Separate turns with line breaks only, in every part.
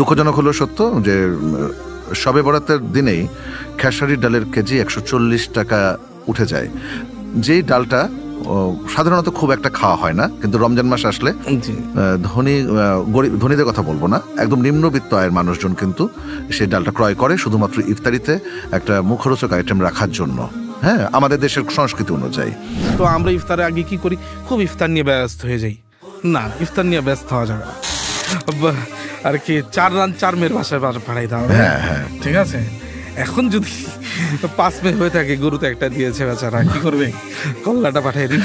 দুঃখজনক হলো সত্য যে সবে বরাতের দিনেই খেসারির ডালের কেজি একশো চল্লিশ টাকা উঠে যায় যেই ডালটা সাধারণত খুব একটা খাওয়া হয় না কিন্তু রমজান মাস আসলে ধনী গরিব ধনীদের কথা বলবো না একদম নিম্নবিত্ত আয়ের মানুষজন কিন্তু সেই ডালটা ক্রয় করে শুধুমাত্র ইফতারিতে একটা মুখরোচক আইটেম রাখার জন্য হ্যাঁ আমাদের দেশের সংস্কৃতি অনুযায়ী
তো আমরা ইফতারের আগে কি করি খুব ইফতার নিয়ে ব্যস্ত হয়ে যাই না ইফতার নিয়ে ব্যস্ত হওয়া যাবে আর কি চার রান চার মেয়ের বাসায় পাঠাই দাও হ্যাঁ হ্যাঁ ঠিক আছে এখন যদি পাঁচ মেয়ে হয়ে থাকে গুরু তো একটা দিয়েছে বেচারা কি করবে কল্লাটা পাঠিয়ে দিন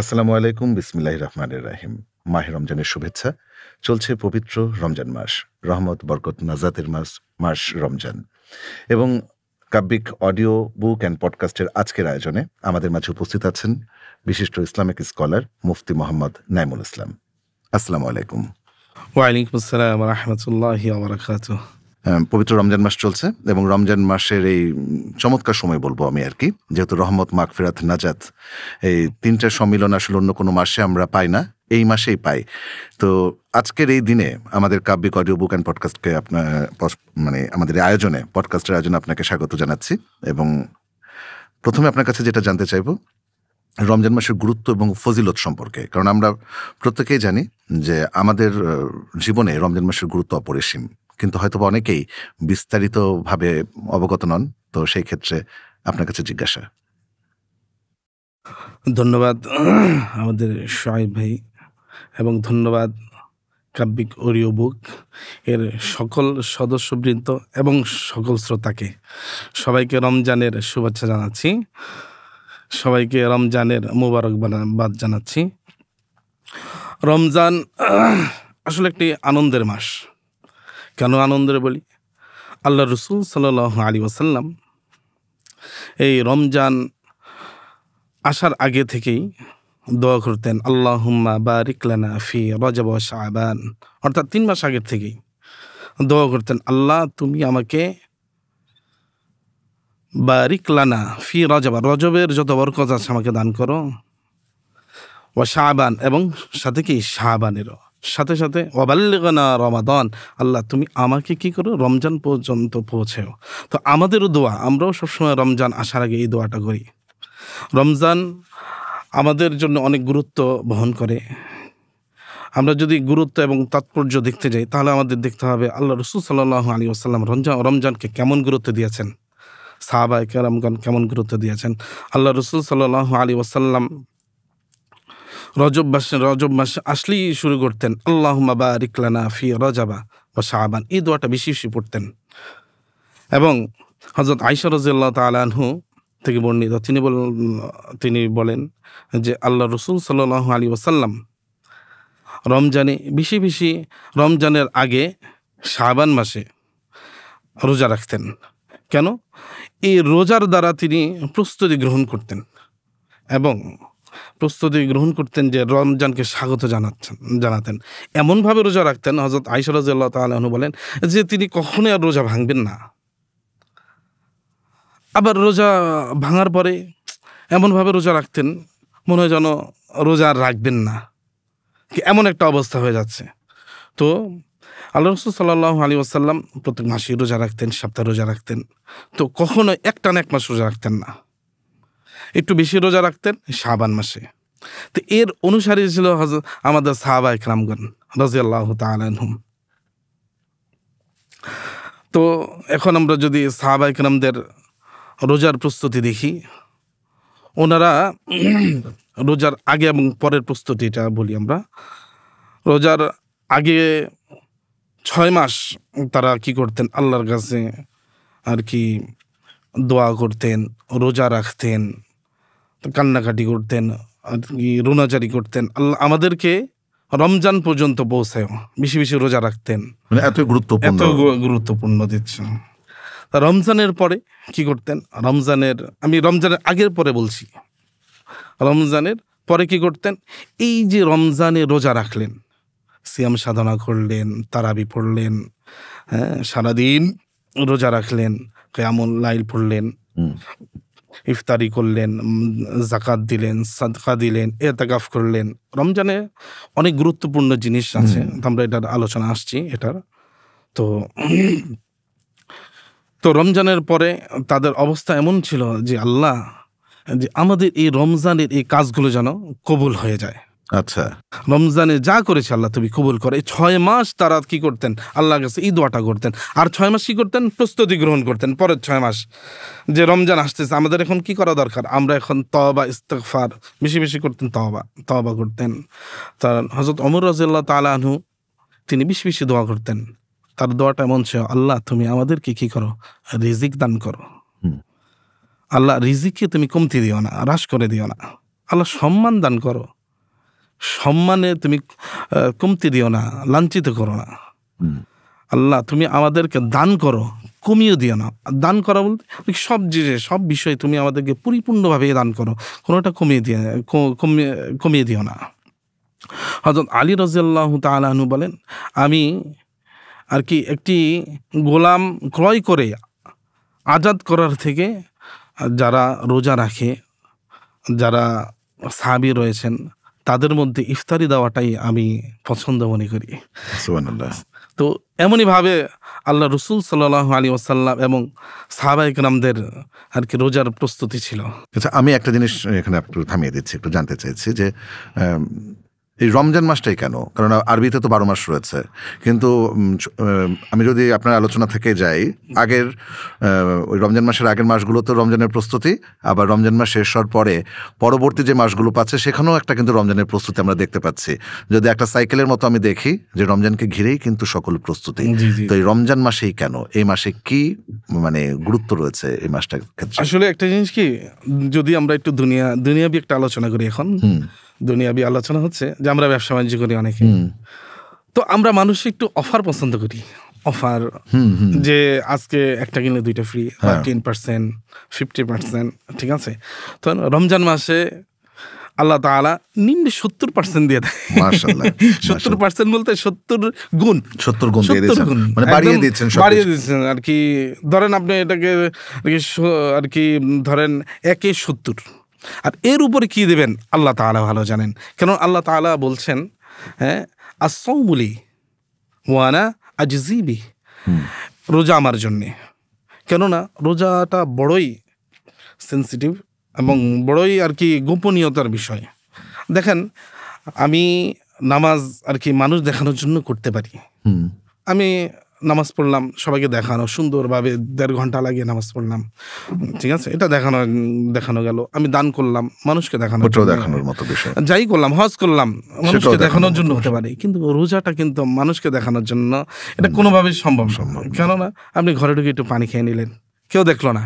আসসালামু আলাইকুম বিসমিল্লাহির রহমানির রাহিম মাহে রমজানের শুভেচ্ছা চলছে পবিত্র রমজান মাস রহমত বরকত নাজাতের মাস মাস রমজান এবং কাব্যিক অডিও বুক অ্যান্ড পডকাস্টের আজকের আয়োজনে আমাদের মাঝে উপস্থিত আছেন বিশিষ্ট ইসলামিক স্কলার মুফতি মোহাম্মদ নাইমুল ইসলাম আসসালামু আলাইকুম
ওয়ালাইকুম আসসালাম রহমতুল্লাহ
পবিত্র রমজান মাস চলছে এবং রমজান মাসের এই চমৎকার সময় বলবো আমি আর কি যেহেতু রহমত মাকফিরাত নাজাত এই তিনটা সম্মিলন আসলে অন্য কোনো মাসে আমরা পাই না এই মাসেই পাই তো আজকের এই দিনে আমাদের কাব্যিক অডিও বুক অ্যান্ড পডকাস্টকে আপনার মানে আমাদের আয়োজনে পডকাস্টের আয়োজনে আপনাকে স্বাগত জানাচ্ছি এবং প্রথমে আপনার কাছে যেটা জানতে চাইব রমজান মাসের গুরুত্ব এবং ফজিলত সম্পর্কে কারণ আমরা প্রত্যেকেই জানি যে আমাদের জীবনে রমজান মাসের গুরুত্ব অপরিসীম কিন্তু হয়তো অনেকেই বিস্তারিতভাবে অবগত নন তো সেই ক্ষেত্রে আপনার কাছে জিজ্ঞাসা
ধন্যবাদ আমাদের সাহেব ভাই এবং ধন্যবাদ কাব্যিক অডিও বুক এর সকল সদস্যবৃন্দ এবং সকল শ্রোতাকে সবাইকে রমজানের শুভেচ্ছা জানাচ্ছি সবাইকে রমজানের বাদ জানাচ্ছি রমজান আসলে একটি আনন্দের মাস কেন আনন্দের বলি আল্লাহ রসুল সাল আলী ওসাল্লাম এই রমজান আসার আগে থেকেই দোয়া করতেন আল্লাহ হুম্মা বা রিকলানা ফি রজব শাহবান অর্থাৎ তিন মাস আগের থেকেই দোয়া করতেন আল্লাহ তুমি আমাকে বা রিকলানা ফি রজবা রজবের যত বরকত আছে আমাকে দান করো ও শাহবান এবং সাথে কি শাহবানেরও সাথে সাথে অবাল্যগনা রমাদন আল্লাহ তুমি আমাকে কি করো রমজান পর্যন্ত পৌঁছেও তো আমাদেরও দোয়া আমরাও সবসময় রমজান আসার আগে এই দোয়াটা করি রমজান আমাদের জন্য অনেক গুরুত্ব বহন করে আমরা যদি গুরুত্ব এবং তাৎপর্য দেখতে যাই তাহলে আমাদের দেখতে হবে আল্লাহ রসুল সাল্লাহ আলী আসসালাম রমজান রমজানকে কেমন গুরুত্ব দিয়েছেন সাহাবা কেরামগণ কেমন গুরুত্ব দিয়েছেন আল্লাহ রসুল সাল্লাহ আলী ওসাল্লাম রজব মাসে রজব মাস আসলেই শুরু করতেন আল্লাহ মাবা রিকলানা ফি রজাবা বা শাহবান এই দোয়াটা বেশি বেশি পড়তেন এবং হজরত আইসা রাজিয়াল্লাহ তালাহু থেকে বর্ণিত তিনি বল তিনি বলেন যে আল্লাহ রসুল সাল্লাহ আলী ওসাল্লাম রমজানে বেশি বেশি রমজানের আগে শাহবান মাসে রোজা রাখতেন কেন এই রোজার দ্বারা তিনি প্রস্তুতি গ্রহণ করতেন এবং প্রস্তুতি গ্রহণ করতেন যে রমজানকে স্বাগত জানাচ্ছেন জানাতেন এমনভাবে রোজা রাখতেন হজরত আইসা রাজু আল্লাহ তালু বলেন যে তিনি কখনোই আর রোজা ভাঙবেন না আবার রোজা ভাঙার পরে এমনভাবে রোজা রাখতেন মনে হয় যেন রোজা আর রাখবেন না এমন একটা অবস্থা হয়ে যাচ্ছে তো আল্লাহ রসুল সাল্লাহ আলী আসাল্লাম প্রত্যেক মাসে রোজা রাখতেন সপ্তাহে রোজা রাখতেন তো কখনো একটা না এক মাস রোজা রাখতেন না একটু বেশি রোজা রাখতেন শাবান মাসে তো এর অনুসারী ছিল আমাদের সাহাবা ইকরামগণ রাজি আল্লাহ তালহুম তো এখন আমরা যদি সাহাবা ইকরামদের রোজার প্রস্তুতি দেখি ওনারা রোজার আগে এবং পরের প্রস্তুতি এটা বলি আমরা রোজার আগে ছয় মাস তারা কি করতেন আল্লাহর কাছে আর কি দোয়া করতেন রোজা রাখতেন কান্নাকাটি করতেন আর কি রোনাচারি করতেন আল্লাহ আমাদেরকে রমজান পর্যন্ত পৌঁছায় বেশি বেশি রোজা রাখতেন মানে এত গুরুত্বপূর্ণ এত গুরুত্বপূর্ণ দিচ্ছে রমজানের পরে কি করতেন রমজানের আমি রমজানের আগের পরে বলছি রমজানের পরে কি করতেন এই যে রমজানে রোজা রাখলেন সিয়াম সাধনা করলেন তারাবি পড়লেন হ্যাঁ সারাদিন রোজা রাখলেন কেয়ামুল লাইল পড়লেন ইফতারি করলেন জাকাত দিলেন সাদকা দিলেন এতেকাফ করলেন রমজানে অনেক গুরুত্বপূর্ণ জিনিস আছে আমরা এটার আলোচনা আসছি এটার তো তো রমজানের পরে তাদের অবস্থা এমন ছিল যে আল্লাহ যে আমাদের এই রমজানের এই কাজগুলো যেন কবুল হয়ে যায় আচ্ছা রমজানে যা করেছে আল্লাহ তুমি কবুল করে এই ছয় মাস তারা কি করতেন আল্লাহ কাছে ঈদ ওয়াটা করতেন আর ছয় মাস কি করতেন প্রস্তুতি গ্রহণ করতেন পরের ছয় মাস যে রমজান আসতেছে আমাদের এখন কি করা দরকার আমরা এখন তবা ইস্তফার বেশি বেশি করতেন তবা তবা করতেন তার হজরত অমর রাজিল্লা তালাহু তিনি বেশি বেশি দোয়া করতেন তার দোয়াটা এমন ছিল আল্লাহ তুমি আমাদেরকে কি করো রিজিক দান করো আল্লাহ রিজিককে তুমি কমতি দিও না হ্রাস করে দিও না আল্লাহ সম্মান দান করো সম্মানে তুমি কমতি দিও না লাঞ্ছিত করো না আল্লাহ তুমি আমাদেরকে দান করো কমিয়ে দিও না দান করা বলতে সব জিনিস সব বিষয়ে তুমি আমাদেরকে পরিপূর্ণভাবে দান করো কোনোটা কমিয়ে দিয়ে কমিয়ে কমিয়ে দিও না হজরত আলী রাজিয়াল্লাহ তালাহনু বলেন আমি আর কি একটি গোলাম ক্রয় করে আজাদ করার থেকে যারা রোজা রাখে যারা সাবি রয়েছেন তাদের মধ্যে ইফতারি দেওয়াটাই আমি পছন্দ মনে করি তো এমনইভাবে আল্লাহ রসুল সাল্লাহ আলী ওসাল্লাম এবং সাহাবা ইকরামদের আর কি রোজার প্রস্তুতি ছিল
আচ্ছা আমি একটা জিনিস এখানে একটু থামিয়ে দিচ্ছি একটু জানতে চাইছি যে এই রমজান মাসটাই কেন কারণ আরবিতে তো বারো মাস রয়েছে কিন্তু আমি যদি আপনার আলোচনা থেকে যাই আগের ওই রমজান মাসের আগের মাসগুলোতে রমজানের প্রস্তুতি আবার রমজান মাস শেষ হওয়ার পরে পরবর্তী যে মাসগুলো পাচ্ছে সেখানেও একটা কিন্তু রমজানের প্রস্তুতি আমরা দেখতে পাচ্ছি যদি একটা সাইকেলের মতো আমি দেখি যে রমজানকে ঘিরেই কিন্তু সকল প্রস্তুতি তো এই রমজান মাসেই কেন এই মাসে কি মানে গুরুত্ব রয়েছে এই মাসটার
ক্ষেত্রে আসলে একটা জিনিস কি যদি আমরা একটু দুনিয়া দুনিয়াবি একটা আলোচনা করি এখন দুনিয়াবি আলোচনা হচ্ছে যে আমরা ব্যবসা বাণিজ্য করি অনেকে তো আমরা মানুষ একটু অফার পছন্দ করি অফার যে আজকে একটা কিনলে দুইটা free ten percent fifty percent ঠিক আছে তো রমজান মাসে আল্লাহ তালা নিম্নে সত্তর পার্সেন্ট দিয়ে দেয় সত্তর পার্সেন্ট বলতে সত্তর গুণ সত্তর গুণ মানে বাড়িয়ে দিচ্ছেন বাড়িয়ে দিচ্ছেন আর কি ধরেন আপনি এটাকে আর কি ধরেন একে সত্তর আর এর উপরে কি দেবেন আল্লাহ তালা ভালো জানেন কেন আল্লাহ তালা বলছেন হ্যাঁ আসৌমুলি ওয়ানা আজিবি রোজা আমার জন্যে কেননা রোজাটা বড়ই সেন্সিটিভ এবং বড়ই আর কি গোপনীয়তার বিষয় দেখেন আমি নামাজ আর কি মানুষ দেখানোর জন্য করতে পারি আমি নামাজ পড়লাম সবাইকে দেখানো সুন্দরভাবে দেড় ঘন্টা লাগিয়ে নামাজ পড়লাম ঠিক আছে এটা দেখানো দেখানো গেল আমি দান করলাম মানুষকে দেখানো দেখানোর মতো বিষয় যাই করলাম হজ করলাম মানুষকে দেখানোর জন্য হতে পারে কিন্তু রোজাটা কিন্তু মানুষকে দেখানোর জন্য এটা কোনোভাবেই সম্ভব সম্ভব কেননা আপনি ঘরে ঢুকে একটু পানি খেয়ে নিলেন কেউ দেখলো না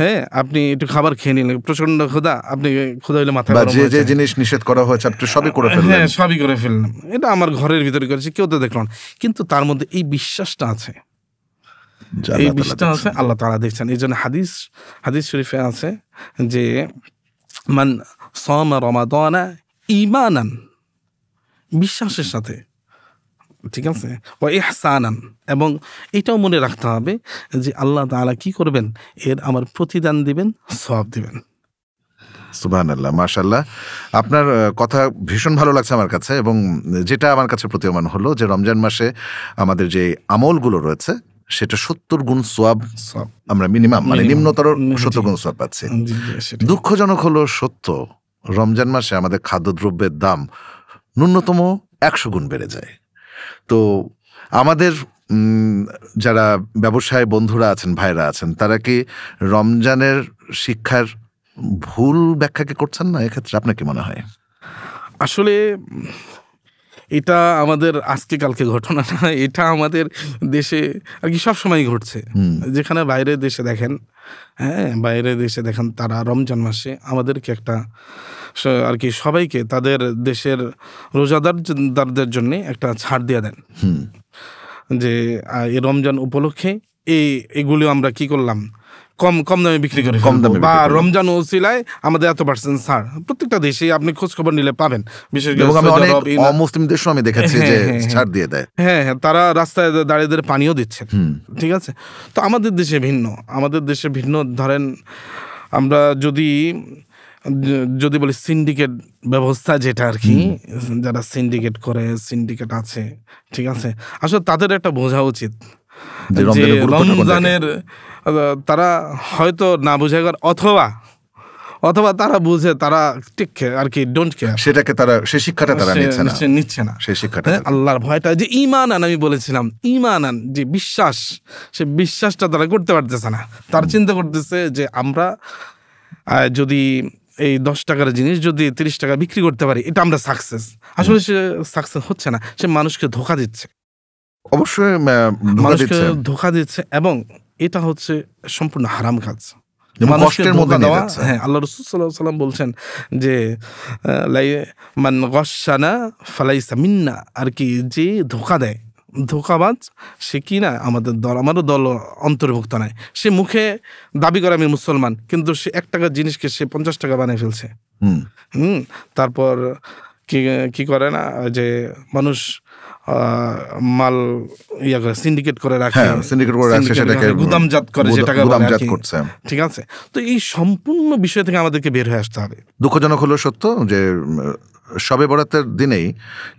হ্যাঁ আপনি একটু খাবার খেয়ে নিলেন প্রচন্ড ক্ষুদা আপনি ক্ষুধা হলে মাথা যে যে
জিনিস নিষেধ করা হয়েছে আপনি সবই করে ফেললেন হ্যাঁ সবই করে ফেললাম
এটা আমার ঘরের ভিতরে করেছে কেউ তো দেখলো কিন্তু তার মধ্যে এই বিশ্বাসটা আছে এই বিশ্বাসটা আছে আল্লাহ তালা দেখছেন এই জন্য হাদিস হাদিস শরীফে আছে যে মান সম রমাদনা ইমানান বিশ্বাসের সাথে ঠিক আছে ও ইহসানান এবং এটাও মনে রাখতে হবে যে আল্লাহ তালা কি করবেন এর আমার প্রতিদান দিবেন সব দিবেন
সুবাহ আল্লাহ মার্শাল্লাহ আপনার কথা ভীষণ ভালো লাগছে আমার কাছে এবং যেটা আমার কাছে প্রতীয়মান হলো যে রমজান মাসে আমাদের যে আমলগুলো রয়েছে সেটা সত্তর গুণ সোয়াব আমরা মিনিমাম মানে নিম্নতর সত্তর গুণ সোয়াব পাচ্ছি দুঃখজনক হলো সত্য রমজান মাসে আমাদের খাদ্যদ্রব্যের দাম ন্যূনতম একশো গুণ বেড়ে যায় তো আমাদের যারা ব্যবসায় বন্ধুরা আছেন ভাইরা আছেন তারা কি রমজানের শিক্ষার ভুল ব্যাখ্যাকে করছেন না এক্ষেত্রে আপনার কি মনে হয়
আসলে এটা আমাদের আজকে কালকে ঘটনা না এটা আমাদের দেশে আর কি সবসময় ঘটছে যেখানে বাইরের দেশে দেখেন হ্যাঁ বাইরের দেশে দেখেন তারা রমজান মাসে আমাদেরকে একটা আর কি সবাইকে তাদের দেশের রোজাদারদের জন্য একটা ছাড় দিয়ে দেন যে এই রমজান উপলক্ষে এই এগুলো আমরা কি করলাম কম কম দামে বিক্রি করে কম দামে বা রমজান ওসিলায় আমাদের এত পার্সেন্ট ছাড় প্রত্যেকটা দেশে আপনি খোঁজ খবর নিলে পাবেন বিশেষ করে
মুসলিম দেশও আমি দেখেছি যে হ্যাঁ, হ্যাঁ, হ্যাঁ। ছাড় দিয়ে
দেয় হ্যাঁ হ্যাঁ তারা রাস্তায় দাঁড়িয়ে পানিও দিচ্ছে ঠিক আছে তো আমাদের দেশে ভিন্ন আমাদের দেশে ভিন্ন ধরেন আমরা যদি যদি বলি সিন্ডিকেট ব্যবস্থা যেটা আর কি যারা সিন্ডিকেট করে সিন্ডিকেট আছে ঠিক আছে আসলে তাদের একটা বোঝা উচিত যে রমজানের তারা হয়তো না বুঝে অথবা অথবা তারা বুঝে তারা ঠিক আর কি ডোন্ট কেয়ার সেটাকে তারা সে শিক্ষাটা তারা নিচ্ছে না নিচ্ছে না সেই শিক্ষাটা হ্যাঁ, আল্লাহর ভয়টা যে ইমান আন আমি বলেছিলাম ইমান আন যে বিশ্বাস সে বিশ্বাসটা তারা করতে পারতেছে না তার চিন্তা করতেছে যে আমরা যদি এই দশ টাকার জিনিস যদি তিরিশ টাকা বিক্রি করতে পারি এটা আমরা সাকসেস আসলে সে সাকসেস হচ্ছে না সে মানুষকে ধোকা দিচ্ছে
অবশ্যই মানুষকে
ধোকা দিচ্ছে এবং এটা হচ্ছে সম্পূর্ণ হারাম কাজ হ্যাঁ, আল্লাহ সাল্লাম বলছেন যে মান গসানা ফালাইসা মিন্না আর কি যে ধোকা দেয় ধোকাবাজ সে কি না আমাদের দল আমারও দল অন্তর্ভুক্ত নয় সে মুখে দাবি করে আমি মুসলমান কিন্তু সে এক টাকার জিনিসকে সে পঞ্চাশ টাকা বানিয়ে ফেলছে হুম তারপর কি কি করে না যে মানুষ মাল ইয়া করে সিন্ডিকেট করে রাখে সিন্ডিকেট হ্যাঁ, করে রাখে সেটাকে গুদামজাত করে গুদামজাত করছে ঠিক আছে তো এই সম্পূর্ণ বিষয় থেকে আমাদেরকে বের হয়ে আসতে হবে
দুঃখজনক হলো সত্য যে সবে বরাতের দিনেই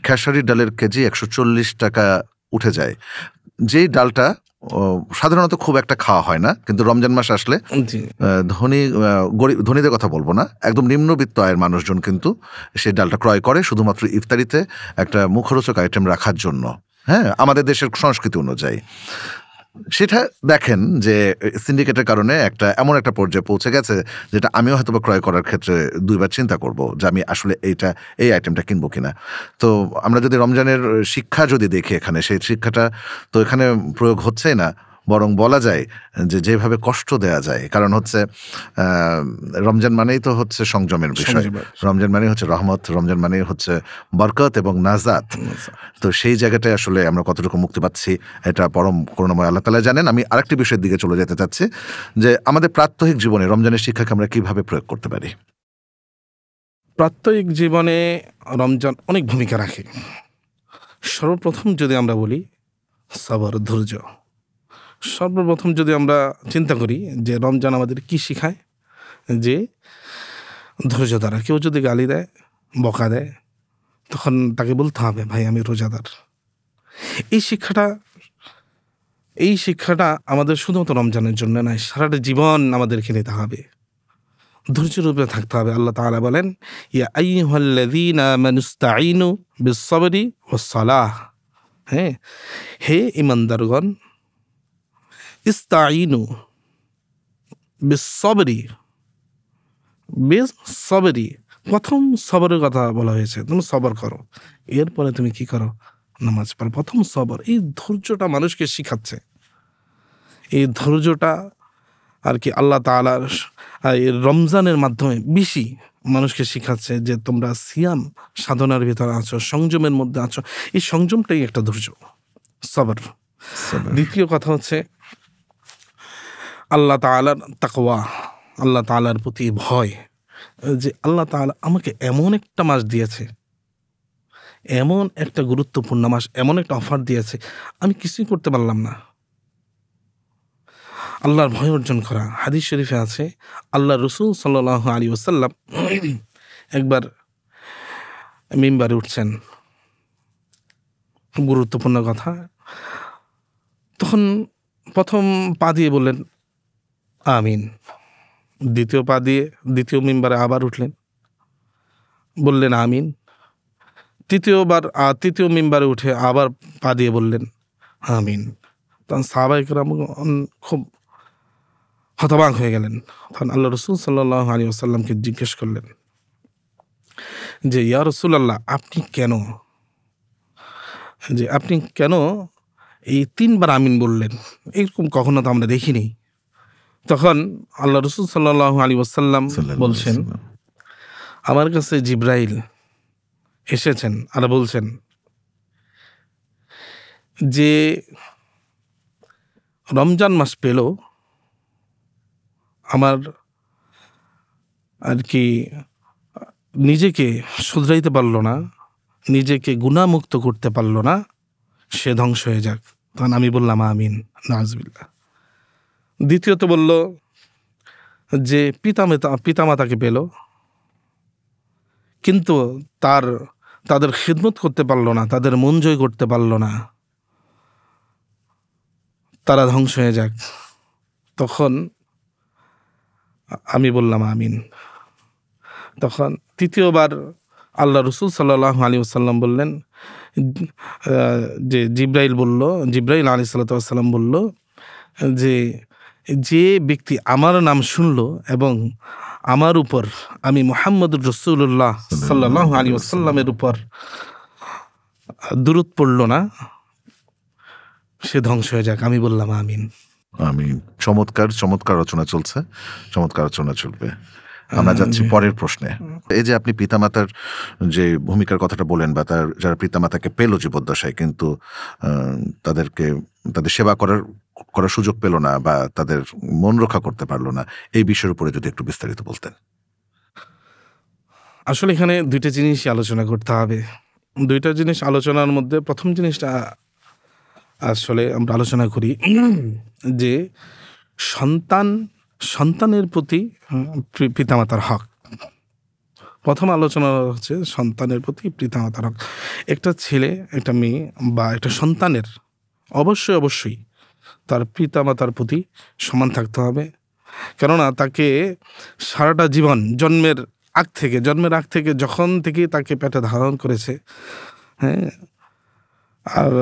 খেসারির ডালের কেজি একশো চল্লিশ টাকা উঠে যায় যে ডালটা সাধারণত খুব একটা খাওয়া হয় না কিন্তু রমজান মাস আসলে ধনী গরিব ধনীদের কথা বলবো না একদম নিম্নবিত্ত আয়ের মানুষজন কিন্তু সেই ডালটা ক্রয় করে শুধুমাত্র ইফতারিতে একটা মুখরোচক আইটেম রাখার জন্য হ্যাঁ আমাদের দেশের সংস্কৃতি অনুযায়ী সেটা দেখেন যে সিন্ডিকেটের কারণে একটা এমন একটা পর্যায়ে পৌঁছে গেছে যেটা আমিও হয়তো ক্রয় করার ক্ষেত্রে দুইবার চিন্তা করব যে আমি আসলে এইটা এই আইটেমটা কিনবো কিনা তো আমরা যদি রমজানের শিক্ষা যদি দেখি এখানে সেই শিক্ষাটা তো এখানে প্রয়োগ হচ্ছেই না বরং বলা যায় যে যেভাবে কষ্ট দেয়া যায় কারণ হচ্ছে রমজান মানেই তো হচ্ছে সংযমের বিষয় রমজান মানেই হচ্ছে রহমত রমজান মানেই হচ্ছে বরকত এবং নাজাত তো সেই জায়গাটায় আসলে আমরা কতটুকু মুক্তি পাচ্ছি এটা পরম করুণাময় আল্লাহ তালা জানেন আমি আরেকটি বিষয়ের দিকে চলে যেতে চাচ্ছি যে আমাদের প্রাত্যহিক জীবনে রমজানের শিক্ষাকে আমরা কিভাবে প্রয়োগ করতে পারি
প্রাত্যহিক জীবনে রমজান অনেক ভূমিকা রাখে সর্বপ্রথম যদি আমরা বলি সবার ধৈর্য সর্বপ্রথম যদি আমরা চিন্তা করি যে রমজান আমাদের কি শিখায় যে ধৈর্য দ্বারা কেউ যদি গালি দেয় বকা দেয় তখন তাকে বলতে হবে ভাই আমি রোজাদার এই শিক্ষাটা এই শিক্ষাটা আমাদের শুধুমাত্র রমজানের জন্য নয় সারাটা জীবন আমাদেরকে নিতে হবে ধৈর্যরূপে থাকতে হবে আল্লাহ তালা বলেন ইয়া ও হ্যাঁ হে ইমানদারগণ ইস্তাইনু বেসবরি বেশ সবরি প্রথম সবরের কথা বলা হয়েছে তুমি সবর করো এরপরে তুমি কি করো নামাজ পড়ো প্রথম সবর এই ধৈর্যটা মানুষকে শিখাচ্ছে এই ধৈর্যটা আর কি আল্লাহ তালার রমজানের মাধ্যমে বেশি মানুষকে শিখাচ্ছে যে তোমরা সিয়াম সাধনার ভিতরে আছো সংযমের মধ্যে আছো এই সংযমটাই একটা ধৈর্য সবর দ্বিতীয় কথা হচ্ছে আল্লাহ তালার তাকওয়া আল্লাহ তালার প্রতি ভয় যে আল্লাহ তালা আমাকে এমন একটা মাস দিয়েছে এমন একটা গুরুত্বপূর্ণ মাস এমন একটা অফার দিয়েছে আমি কিছুই করতে পারলাম না আল্লাহর ভয় অর্জন করা হাদিস শরীফে আছে আল্লাহ রসুল সাল্লাহ আলী ওসাল্লাম একবার মেম্বারে উঠছেন গুরুত্বপূর্ণ কথা তখন প্রথম পা দিয়ে বললেন আমিন দ্বিতীয় পা দিয়ে দ্বিতীয় মেম্বারে আবার উঠলেন বললেন আমিন তৃতীয়বার তৃতীয় মেম্বারে উঠে আবার পা দিয়ে বললেন আমিন তখন রাম খুব হতবাক হয়ে গেলেন তখন আল্লাহ রসুল সাল্লাহ আলী আসাল্লামকে জিজ্ঞেস করলেন যে ইয়া রসুল আল্লাহ আপনি কেন যে আপনি কেন এই তিনবার আমিন বললেন এরকম কখনো তো আমরা দেখিনি তখন আল্লাহ রসুল সাল্লাহ আলী ওসাল্লাম বলছেন আমার কাছে জিব্রাইল এসেছেন আর বলছেন যে রমজান মাস পেল আমার আর কি নিজেকে শুধরাইতে পারলো না নিজেকে গুণামুক্ত করতে পারলো না সে ধ্বংস হয়ে যাক তখন আমি বললাম আমিন নাজবিল্লা দ্বিতীয়ত বলল যে পিতামাতা পিতামাতাকে পেল কিন্তু তার তাদের খিদমত করতে পারল না তাদের মন জয় করতে পারল না তারা ধ্বংস হয়ে যাক তখন আমি বললাম আমিন তখন তৃতীয়বার আল্লাহ রসুল সাল্লাহ আলী আসাল্লাম বললেন যে জিব্রাইল বলল জিব্রাইল আলী সাল্লাম বলল যে যে ব্যক্তি আমার নাম শুনল এবং আমার উপর আমি মোহাম্মদ রসুল্লাহ সাল্লাহ আলী আসাল্লামের উপর দূরত পড়ল না সে ধ্বংস হয়ে যাক আমি বললাম আমিন
আমি চমৎকার চমৎকার রচনা চলছে চমৎকার রচনা চলবে আমরা যাচ্ছি পরের প্রশ্নে এই যে আপনি পিতামাতার যে ভূমিকার কথাটা বলেন বা তার যারা পিতামাতাকে পেল জীবদ্দশায় কিন্তু তাদেরকে তাদের সেবা করার করার সুযোগ পেল না বা তাদের মন রক্ষা করতে পারলো না এই বিষয়ের উপরে যদি একটু বিস্তারিত বলতেন
আসলে এখানে দুইটা জিনিস আলোচনা করতে হবে দুইটা জিনিস আলোচনার মধ্যে প্রথম জিনিসটা আসলে আমরা আলোচনা করি যে সন্তান সন্তানের প্রতি পিতামাতার হক প্রথম আলোচনা হচ্ছে সন্তানের প্রতি পিতামাতার হক একটা ছেলে একটা মেয়ে বা একটা সন্তানের অবশ্যই অবশ্যই তার পিতামাতার প্রতি সমান থাকতে হবে কেননা তাকে সারাটা জীবন জন্মের আগ থেকে জন্মের আগ থেকে যখন থেকে তাকে পেটে ধারণ করেছে হ্যাঁ আর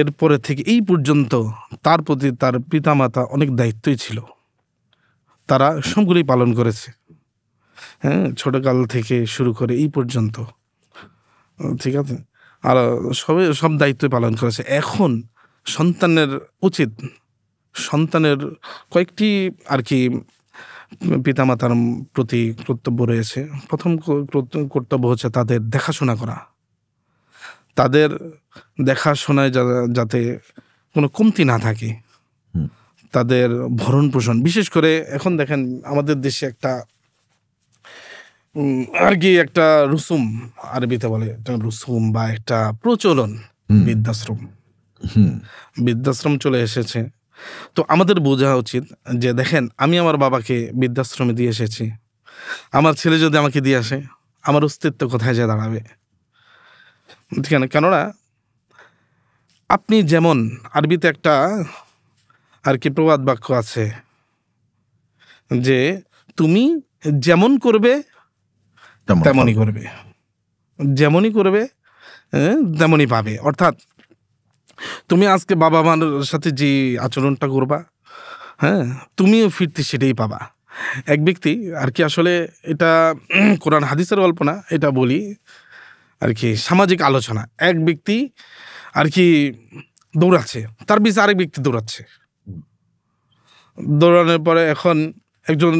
এরপরে থেকে এই পর্যন্ত তার প্রতি তার পিতামাতা অনেক দায়িত্বই ছিল তারা সবগুলোই পালন করেছে হ্যাঁ ছোটোকাল থেকে শুরু করে এই পর্যন্ত ঠিক আছে আর সবে সব দায়িত্ব পালন করেছে এখন সন্তানের উচিত সন্তানের কয়েকটি আর কি পিতামাতার প্রতি কর্তব্য রয়েছে প্রথম কর্তব্য হচ্ছে তাদের দেখাশোনা করা তাদের দেখাশোনায় যাতে কোনো কমতি না থাকে তাদের ভরণ পোষণ বিশেষ করে এখন দেখেন আমাদের দেশে একটা আর কি একটা রুসুম আরবিতে বলে রুসুম বা একটা প্রচলন বৃদ্ধাশ্রম বৃদ্ধাশ্রম চলে এসেছে তো আমাদের বোঝা উচিত যে দেখেন আমি আমার বাবাকে বৃদ্ধাশ্রমে দিয়ে এসেছি আমার ছেলে যদি আমাকে দিয়ে আসে আমার অস্তিত্ব কোথায় যে দাঁড়াবে ঠিক আছে কেননা আপনি যেমন আরবিতে একটা আর কি প্রবাদ বাক্য আছে যে তুমি যেমন করবে তেমনই করবে যেমনই করবে তেমনই পাবে অর্থাৎ তুমি আজকে বাবা মার সাথে যে আচরণটা করবা হ্যাঁ তুমিও ফিরতে সেটাই পাবা এক ব্যক্তি আর কি আসলে এটা কোরআন হাদিসের গল্প না এটা বলি আর কি সামাজিক আলোচনা এক ব্যক্তি আর কি দৌড়াচ্ছে তার বিষয়ে আরেক ব্যক্তি দৌড়াচ্ছে দৌড়ানোর পরে এখন একজন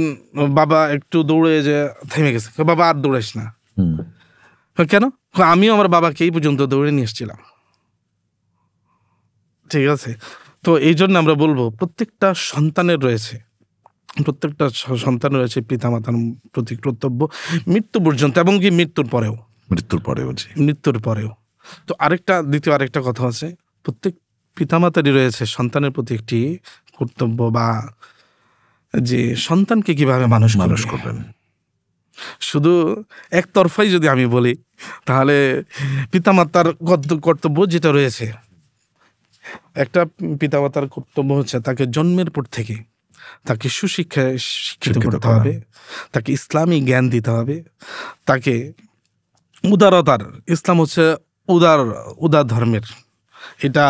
বাবা একটু দৌড়ে যে থেমে গেছে বাবা আর দৌড়াইস না কেন আমিও আমার বাবাকে এই পর্যন্ত দৌড়ে নিয়ে এসেছিলাম ঠিক আছে তো এই জন্য আমরা বলবো প্রত্যেকটা সন্তানের রয়েছে প্রত্যেকটা সন্তান রয়েছে পিতামাতার প্রতি কর্তব্য মৃত্যু পর্যন্ত এবং কি মৃত্যুর পরেও মৃত্যুর পরেও মৃত্যুর পরেও তো আরেকটা দ্বিতীয় আরেকটা কথা আছে প্রত্যেক পিতামাতারই রয়েছে সন্তানের প্রতি একটি কর্তব্য বা যে সন্তানকে কিভাবে মানুষ মানুষ করবেন শুধু একতরফাই যদি আমি বলি তাহলে পিতামাতার কর্তব্য যেটা রয়েছে একটা পিতামাতার কর্তব্য হচ্ছে তাকে জন্মের পর থেকে তাকে সুশিক্ষায় শিক্ষিত করতে হবে তাকে ইসলামী জ্ঞান দিতে হবে তাকে উদারতার ইসলাম হচ্ছে উদার উদার ধর্মের এটা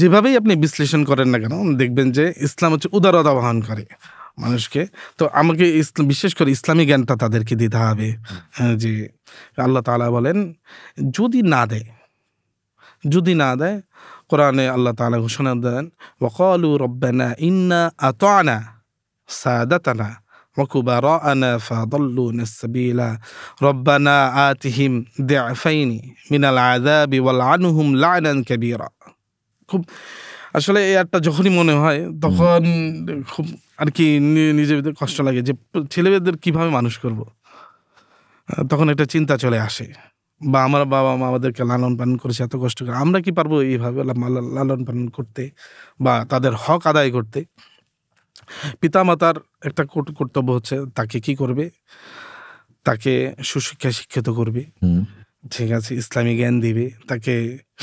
যেভাবেই আপনি বিশ্লেষণ করেন না কেন দেখবেন যে ইসলাম হচ্ছে উদারতা বহন করে মানুষকে তো আমাকে ইসলাম বিশেষ করে ইসলামী জ্ঞানটা তাদেরকে দিতে হবে হ্যাঁ, যে আল্লাহ তালা বলেন যদি না দেয় যদি না দেয় কোরআনে আল্লাহ তালা ঘোষণা দেন ওকলু রব্বানা ইন্না আতানা সাদাতানা খুব আসলে এই একটা যখনই মনে হয় তখন খুব আর কি নিজের কষ্ট লাগে যে ছেলেমেয়েদের কিভাবে মানুষ করব তখন একটা চিন্তা চলে আসে বা আমার বাবা মা আমাদেরকে লালন পালন করেছে এত কষ্ট করে আমরা কি পারবো এইভাবে লালন পালন করতে বা তাদের হক আদায় করতে পিতামাতার একটা কর্তব্য হচ্ছে তাকে কি করবে তাকে সুশিক্ষায় শিক্ষিত করবে ঠিক আছে ইসলামী জ্ঞান দিবে তাকে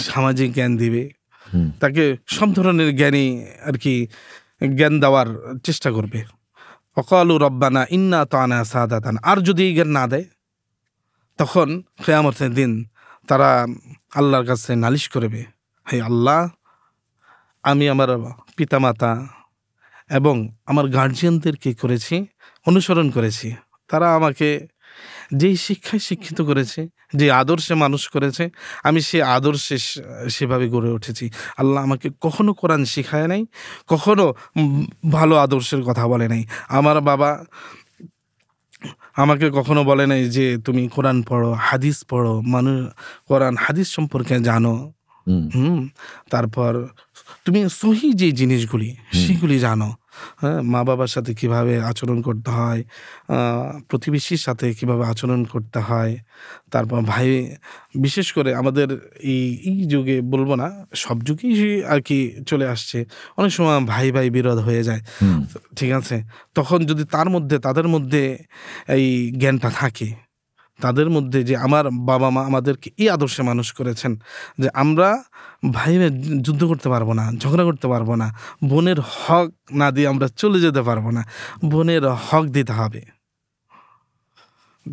সামাজিক জ্ঞান দিবে তাকে সব ধরনের জ্ঞানই আর কি জ্ঞান দেওয়ার চেষ্টা করবে অকালু রব্বানা ইন্না তানা সাদাতান আর যদি এই জ্ঞান না দেয় তখন কেয়ামতের দিন তারা আল্লাহর কাছে নালিশ করবে হে আল্লাহ আমি আমার পিতামাতা এবং আমার গার্জিয়ানদের কি করেছি অনুসরণ করেছি তারা আমাকে যেই শিক্ষায় শিক্ষিত করেছে যে আদর্শে মানুষ করেছে আমি সে আদর্শে সেভাবে গড়ে উঠেছি আল্লাহ আমাকে কখনো কোরআন শেখায় নাই কখনো ভালো আদর্শের কথা বলে নাই আমার বাবা আমাকে কখনো বলে নাই যে তুমি কোরআন পড়ো হাদিস পড়ো মানুষ কোরআন হাদিস সম্পর্কে জানো হুম তারপর তুমি সহি যে জিনিসগুলি সেগুলি জানো হ্যাঁ মা বাবার সাথে কিভাবে আচরণ করতে হয় প্রতিবেশীর সাথে কিভাবে আচরণ করতে হয় তারপর ভাই বিশেষ করে আমাদের এই এই যুগে বলবো না সব যুগেই আর কি চলে আসছে অনেক সময় ভাই ভাই বিরোধ হয়ে যায় ঠিক আছে তখন যদি তার মধ্যে তাদের মধ্যে এই জ্ঞানটা থাকে তাদের মধ্যে যে আমার বাবা মা আমাদেরকে এই আদর্শে মানুষ করেছেন যে আমরা ভাই যুদ্ধ করতে পারবো না ঝগড়া করতে পারবো না বোনের হক না দিয়ে আমরা চলে যেতে পারবো না বোনের হক দিতে হবে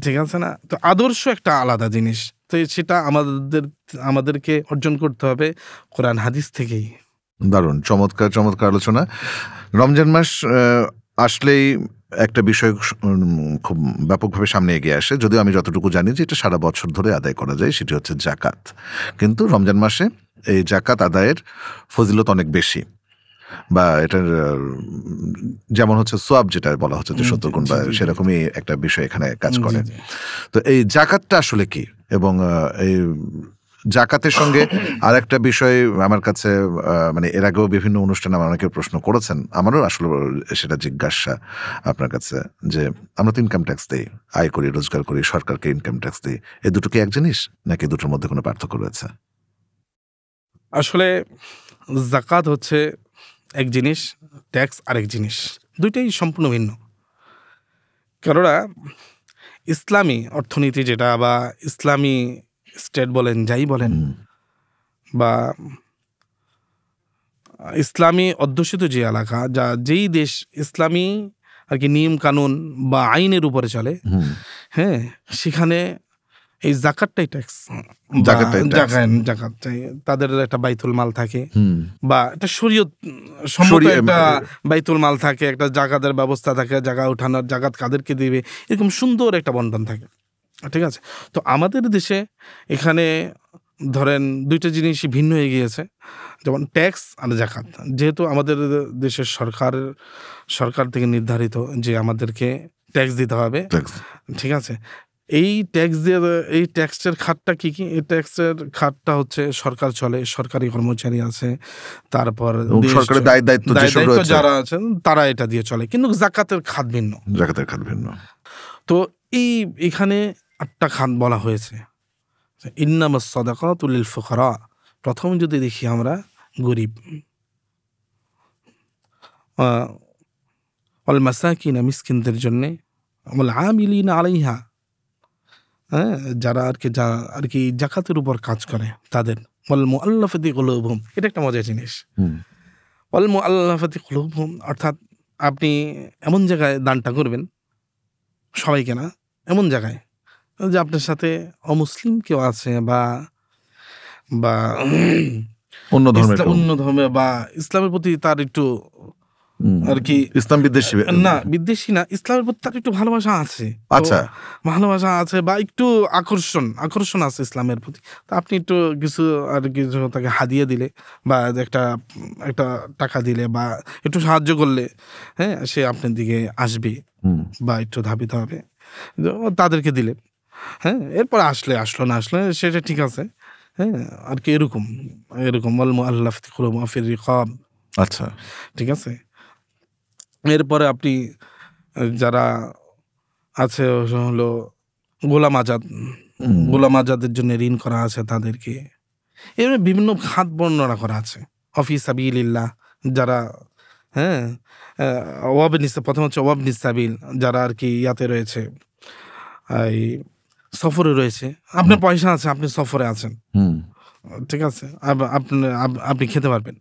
ঠিক আছে না তো আদর্শ একটা আলাদা জিনিস তো সেটা আমাদের আমাদেরকে অর্জন করতে হবে কোরআন হাদিস থেকেই
দারুণ চমৎকার চমৎকার আলোচনা রমজান মাস আসলেই একটা বিষয় খুব ব্যাপকভাবে সামনে এগিয়ে আসে যদিও আমি যতটুকু জানি যে এটা সারা বছর ধরে আদায় করা যায় সেটি হচ্ছে জাকাত কিন্তু রমজান মাসে এই জাকাত আদায়ের ফজিলত অনেক বেশি বা এটার যেমন হচ্ছে সোয়াব যেটা বলা হচ্ছে যে সত্তর গুণ বা সেরকমই একটা বিষয় এখানে কাজ করে তো এই জাকাতটা আসলে কি এবং এই জাকাতের সঙ্গে আর একটা বিষয় আমার কাছে মানে এর আগেও বিভিন্ন অনুষ্ঠানে আমার অনেকে প্রশ্ন করেছেন আমারও আসলে সেটা জিজ্ঞাসা আপনার কাছে যে আমরা তো ইনকাম ট্যাক্স দিই আয় করি রোজগার করি সরকারকে ইনকাম ট্যাক্স দিই এ দুটো কি এক জিনিস নাকি দুটোর মধ্যে কোনো পার্থক্য রয়েছে
আসলে জাকাত হচ্ছে এক জিনিস ট্যাক্স আরেক জিনিস দুইটাই সম্পূর্ণ ভিন্ন কেননা ইসলামী অর্থনীতি যেটা বা ইসলামী স্টেট বলেন যাই বলেন বা ইসলামী অধ্যুষিত যে এলাকা যা যেই দেশ ইসলামী আর কি নিয়ম কানুন বা আইনের উপরে চলে হ্যাঁ সেখানে এই জাকাতটাই ট্যাক্স জাকাত তাদের একটা বাইতুল মাল থাকে বা একটা শরীয়ত সম্মত একটা বাইতুল মাল থাকে একটা জাকাতের ব্যবস্থা থাকে জায়গা উঠানোর জাকাত কাদেরকে দিবে এরকম সুন্দর একটা বন্টন থাকে ঠিক আছে তো আমাদের দেশে এখানে ধরেন দুইটা জিনিসই ভিন্ন হয়ে গিয়েছে যেমন ট্যাক্স আর জাকাত যেহেতু আমাদের দেশের সরকার সরকার থেকে নির্ধারিত যে আমাদেরকে ট্যাক্স দিতে হবে ঠিক আছে এই ট্যাক্স দিয়ে এই ট্যাক্সের খাতটা কি কি এই ট্যাক্সের খাতটা হচ্ছে সরকার চলে সরকারি কর্মচারী আছে তারপর সরকারের দায়িত্ব যারা আছেন তারা এটা দিয়ে চলে কিন্তু জাকাতের খাত ভিন্ন জাকাতের খাত ভিন্ন তো এই এখানে আটটা খাত বলা হয়েছে ইন্নাম সদাকাতুল ফখরা প্রথম যদি দেখি আমরা গরিব অল মাসাকিনা মিসকিনদের জন্যে অল আমিলিন আলাইহা হ্যাঁ যারা আর কি যা আর কি জাকাতের উপর কাজ করে তাদের অল মোয়াল্লাফাতি কলৌভম এটা একটা মজার জিনিস অল মোয়াল্লাফাতি কলৌভম অর্থাৎ আপনি এমন জায়গায় দানটা করবেন সবাইকে না এমন জায়গায় যে আপনার সাথে অমুসলিম কেউ আছে বা বা অন্য ধর্মের অন্য ধর্মে বা ইসলামের প্রতি তার একটু আর কি
ইসলাম বিদ্বেষী না
বিদ্বেষী না ইসলামের প্রতি তার একটু ভালোবাসা আছে আচ্ছা ভালোবাসা আছে বা একটু আকর্ষণ আকর্ষণ আছে ইসলামের প্রতি তা আপনি একটু কিছু আর কিছু তাকে হাদিয়ে দিলে বা একটা একটা টাকা দিলে বা একটু সাহায্য করলে হ্যাঁ সে আপনার দিকে আসবে বা একটু ধাবিত হবে তাদেরকে দিলে হ্যাঁ এরপর আসলে আসলো না আসলে সেটা ঠিক আছে হ্যাঁ আর কি এরকম এরকম অলম আল্লাহ মাফির রিকাব আচ্ছা ঠিক আছে এরপরে আপনি যারা আছে হলো গোলাম আজাদ গোলাম আজাদের জন্য ঋণ করা আছে তাদেরকে এভাবে বিভিন্ন খাত বর্ণনা করা আছে অফিস আবিল্লাহ যারা হ্যাঁ ওয়াব নিসা প্রথম হচ্ছে ওয়াব নিসাবিল যারা আর কি ইয়াতে রয়েছে এই সফরে রয়েছে আপনার পয়সা আছে আপনি সফরে আছেন ঠিক আছে আপনি আপনি খেতে পারবেন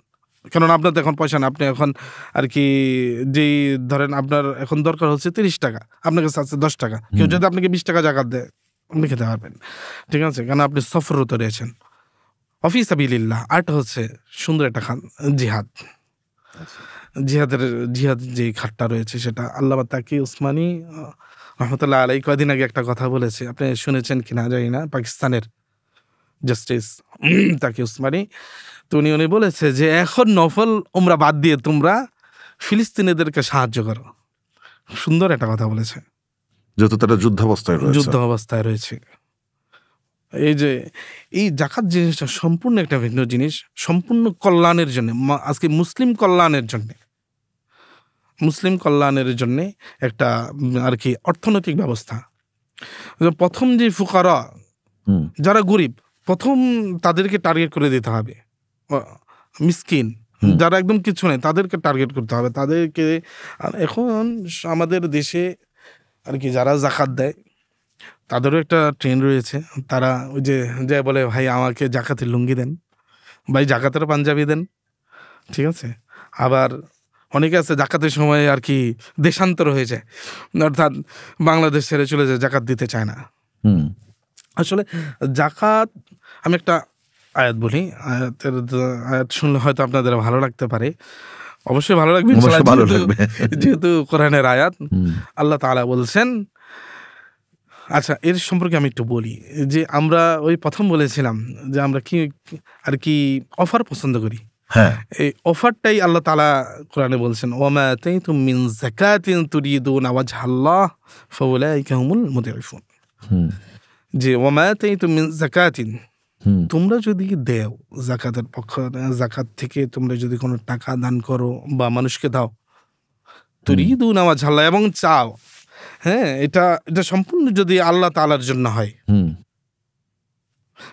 কারণ আপনার তো এখন পয়সা না আপনি এখন আর কি যেই ধরেন আপনার এখন দরকার হচ্ছে তিরিশ টাকা আপনার কাছে আছে দশ টাকা কেউ যদি আপনাকে বিশ টাকা জায়গা দেয় আপনি খেতে পারবেন ঠিক আছে কারণ আপনি সফররত রয়েছেন অফিস আবিল্লা আর্ট হচ্ছে সুন্দর একটা খান জিহাদ আচ্ছা। জিহাদের জিহাদ যে খাটটা রয়েছে সেটা আল্লাহ তাকি উসমানি রহমতুল্লাহ আলাই কদিন আগে একটা কথা বলেছে আপনি শুনেছেন কি না জানি না পাকিস্তানের জাস্টিস তাকে উসমানি তো উনি উনি বলেছে যে এখন নফল ওমরা বাদ দিয়ে তোমরা ফিলিস্তিনিদেরকে সাহায্য করো সুন্দর একটা কথা বলেছে
যেহেতু তারা যুদ্ধাবস্থায় রয়েছে
অবস্থায় রয়েছে এই যে এই জাকাত জিনিসটা সম্পূর্ণ একটা ভিন্ন জিনিস সম্পূর্ণ কল্যাণের জন্য আজকে মুসলিম কল্যাণের জন্যে মুসলিম কল্যাণের জন্য একটা আর কি অর্থনৈতিক ব্যবস্থা প্রথম যে ফুকারা যারা গরিব প্রথম তাদেরকে টার্গেট করে দিতে হবে মিসকিন যারা একদম কিছু নেই তাদেরকে টার্গেট করতে হবে তাদেরকে এখন আমাদের দেশে আর কি যারা জাকাত দেয় তাদেরও একটা ট্রেন্ড রয়েছে তারা ওই যে যাই বলে ভাই আমাকে জাকাতের লুঙ্গি দেন ভাই জাকাতের পাঞ্জাবি দেন ঠিক আছে আবার অনেকে আছে জাকাতের সময় আর কি দেশান্তর হয়ে যায় অর্থাৎ বাংলাদেশ ছেড়ে চলে যায় জাকাত দিতে চায় না আসলে জাকাত আমি একটা আয়াত বলি আয়াতের আয়াত শুনলে হয়তো আপনাদের ভালো লাগতে পারে অবশ্যই ভালো লাগবে যেহেতু কোরআনের আয়াত আল্লাহ তালা বলছেন আচ্ছা এর সম্পর্কে আমি একটু বলি যে আমরা ওই প্রথম বলেছিলাম যে আমরা কি আর কি অফার পছন্দ করি হ্যাঁ এই অফারটাই আল্লাহ তালা কোরআনে বলছেন ওমা তাই তু মিন জাকাতিন তুরিদু নাওয়াজ আল্লাহ ফৌলা ইকাহুমুল মুদিফুন যে ওমা তাই তো মিন জাকাতিন তোমরা যদি দেও জাকাতের পক্ষ জাকাত থেকে তোমরা যদি কোনো টাকা দান করো বা মানুষকে দাও তুরি তুরিদু নাওয়াজ আল্লাহ এবং চাও হ্যাঁ এটা এটা সম্পূর্ণ যদি আল্লাহ তালার জন্য হয়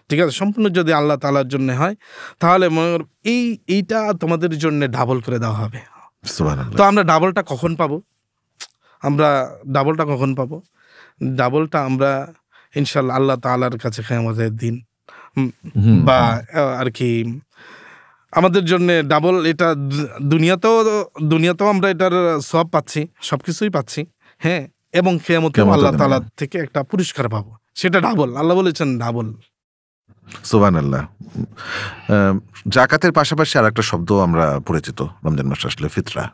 ঠিক আছে সম্পূর্ণ যদি আল্লাহ তালার জন্য হয় তাহলে এই এইটা তোমাদের জন্য ডাবল করে দেওয়া হবে তো আমরা ডাবলটা কখন পাবো আমরা ডাবলটা কখন পাবো ডাবলটা আমরা ইনশাল্লাহ আল্লাহ তালার কাছে আমাদের দিন বা আর কি আমাদের জন্য ডাবল এটা দুনিয়াতেও দুনিয়াতেও আমরা এটার সব পাচ্ছি সব কিছুই পাচ্ছি হ্যাঁ এবং মতো আল্লাহ তালার হ্যাঁ। থেকে একটা পুরস্কার পাবো সেটা ডাবল আল্লাহ বলেছেন ডাবল
সুবান আল্লাহ জাকাতের পাশাপাশি আর একটা শব্দ আমরা পরিচিত রমজান মাস আসলে ফিতরা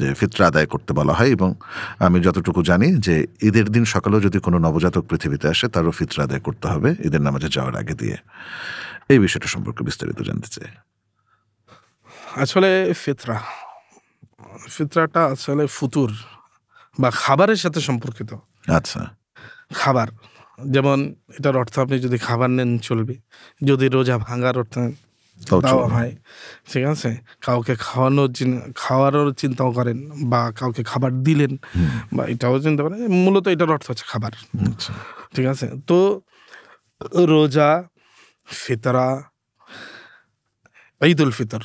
যে ফিতরা আদায় করতে বলা হয় এবং আমি যতটুকু জানি যে ঈদের দিন সকালেও যদি কোনো নবজাতক পৃথিবীতে আসে তারও ফিতরা আদায় করতে হবে ঈদের নামাজে যাওয়ার আগে দিয়ে এই বিষয়টা সম্পর্কে বিস্তারিত জানতে চাই
আসলে ফিতরা ফিতরাটা আসলে ফুতুর বা খাবারের সাথে সম্পর্কিত আচ্ছা খাবার যেমন এটার অর্থ আপনি যদি খাবার নেন চলবে যদি রোজা ভাঙার অর্থ দেওয়া হয় ঠিক আছে কাউকে খাওয়ানোর খাওয়ারও চিন্তাও করেন বা কাউকে খাবার দিলেন বা এটাও চিন্তা করেন মূলত এটার অর্থ হচ্ছে খাবার আচ্ছা। ঠিক আছে তো রোজা ফিতরা ঈদুল ফিতর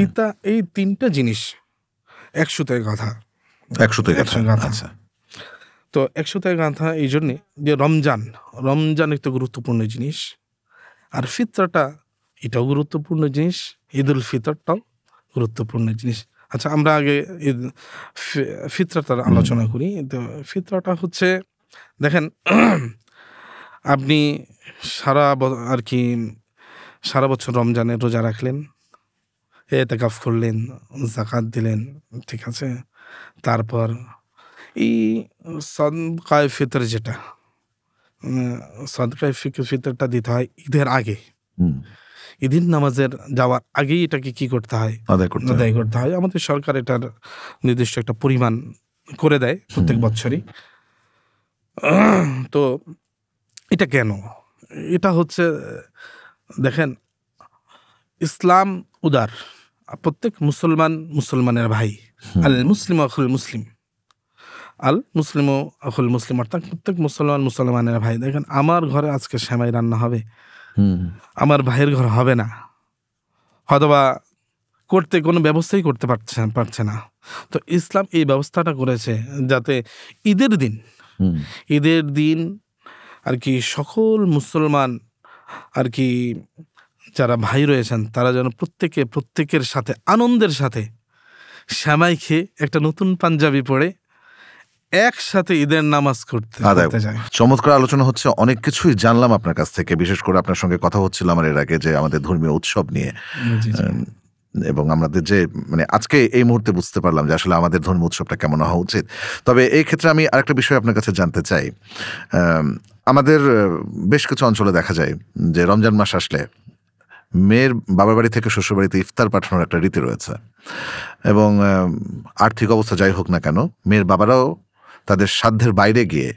এইটা এই তিনটা জিনিস একশোতে কথা
একশোতে কথা আচ্ছা
তো একশো তাই গাঁথা এই জন্যে যে রমজান রমজান একটা গুরুত্বপূর্ণ জিনিস আর ফিতরাটা এটাও গুরুত্বপূর্ণ জিনিস ঈদ উল ফিতরটাও গুরুত্বপূর্ণ জিনিস আচ্ছা আমরা আগে ঈদ ফিতরাটার আলোচনা করি তো ফিতরাটা হচ্ছে দেখেন আপনি সারা আর কি সারা বছর রমজানে রোজা রাখলেন এতেকাফ করলেন জাকাত দিলেন ঠিক আছে তারপর এই সদকায় ফিতর যেটা সদকায় ফিতরটা দিতে হয় ঈদের আগে ঈদের নামাজের যাওয়ার আগেই এটাকে কি করতে হয় আদায় করতে হয় আমাদের সরকার এটার নির্দিষ্ট একটা পরিমাণ করে দেয় প্রত্যেক বছরই তো এটা কেন এটা হচ্ছে দেখেন ইসলাম উদার প্রত্যেক মুসলমান মুসলমানের ভাই আল মুসলিম আখুল মুসলিম আল মুসলিম আহুল মুসলিম অর্থাৎ প্রত্যেক মুসলমান মুসলমানের ভাই দেখেন আমার ঘরে আজকে শ্যামাই রান্না হবে আমার ভাইয়ের ঘর হবে না অথবা করতে কোনো ব্যবস্থাই করতে পারছে পারছে না তো ইসলাম এই ব্যবস্থাটা করেছে যাতে ঈদের দিন ঈদের দিন আর কি সকল মুসলমান আর কি যারা ভাই রয়েছেন তারা যেন প্রত্যেকে প্রত্যেকের সাথে আনন্দের সাথে শ্যামাই খেয়ে একটা নতুন পাঞ্জাবি পরে একসাথে ঈদের নামাজ করতে
চমৎকার আলোচনা হচ্ছে অনেক কিছুই জানলাম আপনার কাছ থেকে বিশেষ করে আপনার সঙ্গে কথা হচ্ছিল আমার এর আগে যে আমাদের ধর্মীয় উৎসব নিয়ে এবং আমাদের যে মানে আজকে এই মুহূর্তে বুঝতে পারলাম যে আসলে আমাদের ধর্ম উৎসবটা কেমন হওয়া উচিত তবে এই ক্ষেত্রে আমি আরেকটা বিষয় আপনার কাছে জানতে চাই আমাদের বেশ কিছু অঞ্চলে দেখা যায় যে রমজান মাস আসলে মেয়ের বাবার বাড়ি থেকে শ্বশুর বাড়িতে ইফতার পাঠানোর একটা রীতি রয়েছে এবং আর্থিক অবস্থা যাই হোক না কেন মেয়ের বাবারাও তাদের সাধ্যের বাইরে গিয়ে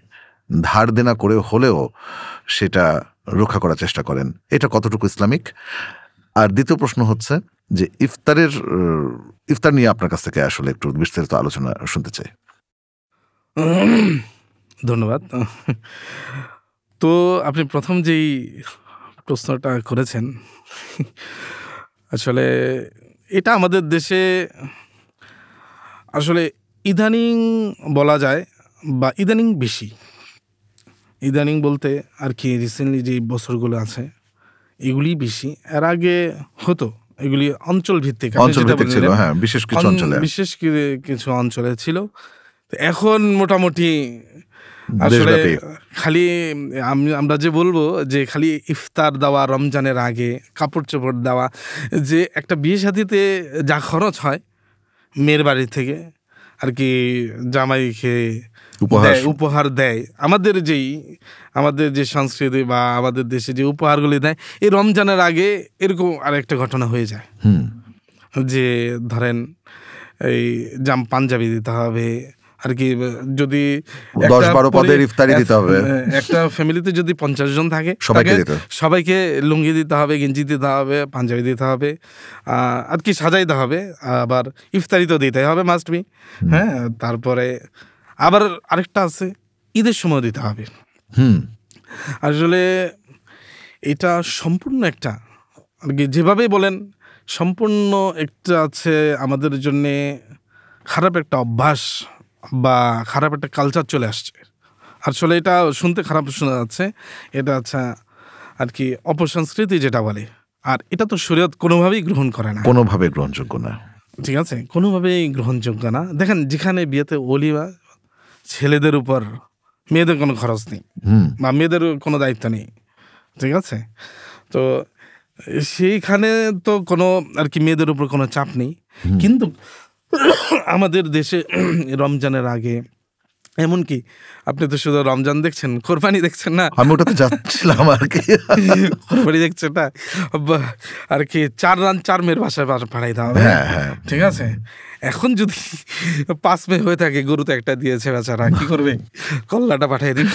ধার দেনা করে হলেও সেটা রক্ষা করার চেষ্টা করেন এটা কতটুকু ইসলামিক আর দ্বিতীয় প্রশ্ন হচ্ছে যে ইফতারের ইফতার নিয়ে আপনার কাছ থেকে আসলে একটু বিস্তারিত আলোচনা শুনতে
চাই ধন্যবাদ তো আপনি প্রথম যেই প্রশ্নটা করেছেন আসলে এটা আমাদের দেশে আসলে ইদানিং বলা যায় বা ইদানিং বেশি ইদানিং বলতে আর কি রিসেন্টলি যে বছরগুলো আছে এগুলি বেশি এর আগে হতো এগুলি অঞ্চল ভিত্তিক হ্যাঁ, বিশেষ কিছু অঞ্চলে ছিল এখন মোটামুটি আসলে খালি আমি আমরা যে বলবো যে খালি ইফতার দেওয়া রমজানের আগে কাপড় চোপড় দেওয়া যে একটা বিয়ে সাথীতে যা খরচ হয় মেয়ের বাড়ি থেকে আর কি জামাইকে উপহার দেয় আমাদের যেই আমাদের যে সংস্কৃতি বা আমাদের দেশে যে উপহারগুলি দেয় এই রমজানের আগে এরকম আর একটা ঘটনা হয়ে যায় যে ধরেন এই জাম পাঞ্জাবি দিতে হবে আর কি যদি দশ বারো পদের ইফতারি দিতে হবে হ্যাঁ, একটা ফ্যামিলিতে যদি পঞ্চাশ জন থাকে সবাইকে সবাইকে লুঙ্গি দিতে হবে গেঞ্জি দিতে হবে পাঞ্জাবি দিতে হবে আর কি সাজাইতে হবে আবার ইফতারি তো দিতে হবে মাস্ট বি হ্যাঁ তারপরে আবার আরেকটা আছে ঈদের সময় দিতে হবে হুম আসলে এটা সম্পূর্ণ একটা আর কি যেভাবেই বলেন সম্পূর্ণ একটা আছে আমাদের জন্যে খারাপ একটা অভ্যাস বা খারাপ একটা কালচার চলে আসছে আসলে এটা শুনতে খারাপ শোনা যাচ্ছে এটা আচ্ছা আর কি অপসংস্কৃতি যেটা বলে আর এটা তো শরীয়ত কোনোভাবেই
গ্রহণ করে না কোনোভাবে গ্রহণযোগ্য না
ঠিক আছে কোনোভাবেই গ্রহণযোগ্য না দেখেন যেখানে বিয়েতে অলিবা ছেলেদের উপর মেয়েদের কোনো খরচ নেই বা মেয়েদের কোনো দায়িত্ব নেই ঠিক আছে তো সেইখানে তো কোনো আর কি মেয়েদের উপর কোনো চাপ নেই কিন্তু আমাদের দেশে রমজানের আগে এমনকি আপনি তো শুধু রমজান দেখছেন কোরবানি দেখছেন না আমি ওটা তো
যাচ্ছিলাম
আর কি কোরবানি দেখছেন না আর কি চার রান চার মেয়ের বাসায় দেওয়া দাও হ্যাঁ, হ্যাঁ। ঠিক আছে এখন যদি পাঁচ মেয়ে হয়ে থাকে গরু তো একটা দিয়েছে বেচারা কি করবে কল্লাটা পাঠাই দিন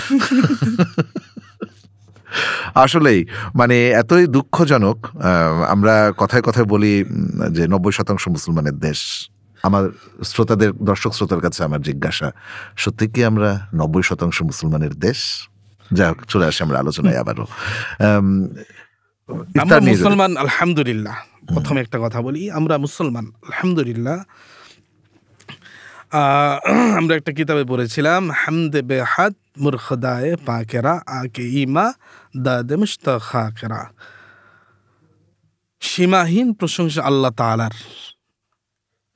আসলেই মানে এতই দুঃখজনক আমরা কথায় কথায় বলি যে নব্বই শতাংশ মুসলমানের দেশ আমার শ্রোতাদের দর্শক শ্রোতার কাছে আমার জিজ্ঞাসা সত্যি কি আমরা নব্বই শতাংশ মুসলমানের দেশ যা চলে আসে আমরা আলোচনায় আবারও আমরা মুসলমান
আলহামদুলিল্লাহ প্রথমে একটা কথা বলি আমরা মুসলমান আলহামদুলিল্লাহ আমরা একটা কিতাবে পড়েছিলাম হামদে বেহাত মূর্খদায় পাকেরা আকে ইমা দাদে মুস্তাখাকেরা সীমাহীন প্রশংসা আল্লাহ তালার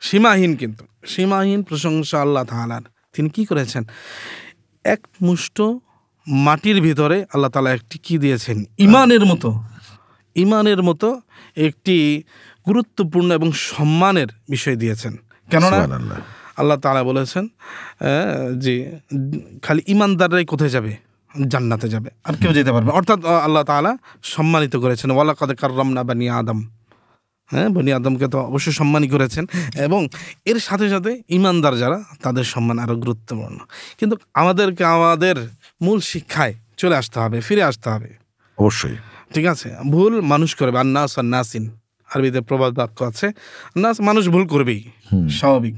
সীমাহীন কিন্তু সীমাহীন প্রশংসা আল্লাহ তাহালার তিনি কি করেছেন এক মুষ্ট মাটির ভিতরে আল্লাহ তালা একটি কি দিয়েছেন ইমানের মতো ইমানের মতো একটি গুরুত্বপূর্ণ এবং সম্মানের বিষয় দিয়েছেন কেননা আল্লাহ তালা বলেছেন যে খালি ইমানদাররাই কোথায় যাবে জান্নাতে যাবে আর কেউ যেতে পারবে অর্থাৎ আল্লাহ তালা সম্মানিত করেছেন ওয়ালাকাদ না বানি আদম হ্যাঁ বনি আদমকে তো অবশ্যই সম্মানই করেছেন এবং এর সাথে সাথে ইমানদার যারা তাদের সম্মান আরও গুরুত্বপূর্ণ কিন্তু আমাদেরকে আমাদের মূল শিক্ষায় চলে আসতে হবে ফিরে আসতে হবে অবশ্যই ঠিক আছে ভুল মানুষ করবে আর নাস আর নাসিন আরবিতে প্রবাদ বাক্য আছে নাস মানুষ ভুল করবেই স্বাভাবিক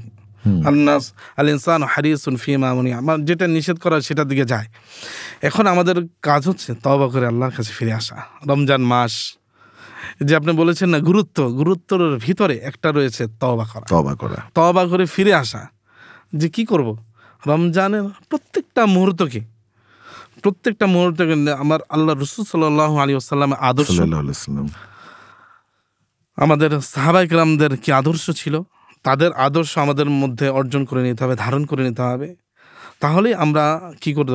আর নাস আল ইনসান হারিসুন ফিমা উনি আমার যেটা নিষেধ করা সেটার দিকে যায় এখন আমাদের কাজ হচ্ছে তবা করে আল্লাহর কাছে ফিরে আসা রমজান মাস যে আপনি বলেছেন না গুরুত্ব গুরুত্বর ভিতরে একটা রয়েছে তবা
করা তবা করা
তবা করে ফিরে আসা যে কি করব রমজানের প্রত্যেকটা মুহূর্তকে প্রত্যেকটা মুহূর্তকে আমার আল্লাহ রসুল সাল্লাহ আলী আসাল্লামের আদর্শ আমাদের সাহাবাই গ্রামদের কি আদর্শ ছিল তাদের আদর্শ আমাদের মধ্যে অর্জন করে নিতে হবে ধারণ করে নিতে হবে তাহলে আমরা কি করব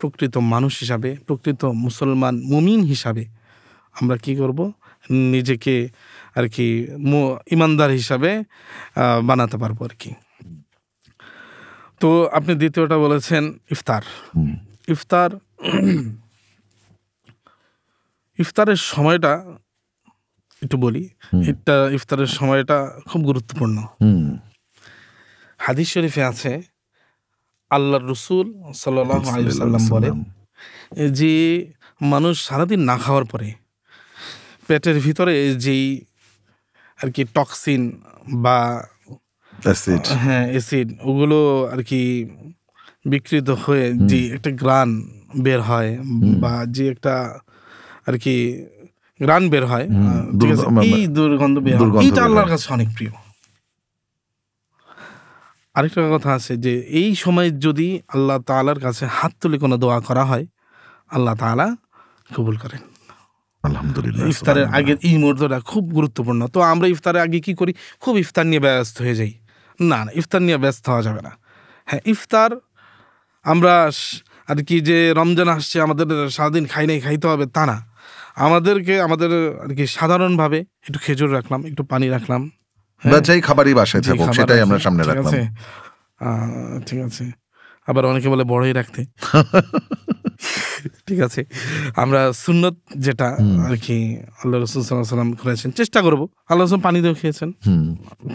প্রকৃত মানুষ হিসাবে প্রকৃত মুসলমান মুমিন হিসাবে আমরা কি করব নিজেকে আর কি ইমানদার হিসাবে বানাতে পারবো আর কি তো আপনি দ্বিতীয়টা বলেছেন ইফতার ইফতার ইফতারের সময়টা একটু বলি ইফতার ইফতারের সময়টা খুব গুরুত্বপূর্ণ হাদিস শরীফে আছে আল্লাহ রসুল সাল্লাম বলেন যে মানুষ সারাদিন না খাওয়ার পরে পেটের ভিতরে যেই আর কি টক্সিন বা অ্যাসিড হ্যাঁ অ্যাসিড ওগুলো আর কি বিকৃত হয়ে যে একটা গ্রান বের হয় বা যে একটা আর কি গ্রান বের হয় ঠিক আছে এই দুর্গন্ধ বের হয় এইটা আল্লাহর কাছে অনেক প্রিয় আরেকটা কথা আছে যে এই সময় যদি আল্লাহ তালার কাছে হাত তুলে কোনো দোয়া করা হয় আল্লাহ তালা কবুল করেন আলহামদুলিল্লাহ ইফতারের আগের এই মুহূর্তটা খুব গুরুত্বপূর্ণ তো আমরা ইফতারের আগে কি করি খুব ইফতার নিয়ে ব্যস্ত হয়ে যাই না না ইফতার নিয়ে ব্যস্ত হওয়া যাবে না হ্যাঁ ইফতার আমরা আর কি যে রমজান আসছে আমাদের সারাদিন খাই নাই খাইতে হবে তা না আমাদেরকে আমাদের আর কি সাধারণভাবে একটু খেজুর রাখলাম একটু পানি রাখলাম
হ্যাঁ। বা যেই খাবারই বাসায় থাকুক সেটাই আমরা সামনে রাখলাম
ঠিক আছে আবার অনেকে বলে বড়ই রাখতে ঠিক আছে আমরা সুন্নত যেটা আর কি আল্লাহ রসুল সাল্লাম করেছেন চেষ্টা করবো আল্লাহ রসুল পানি দিয়েও খেয়েছেন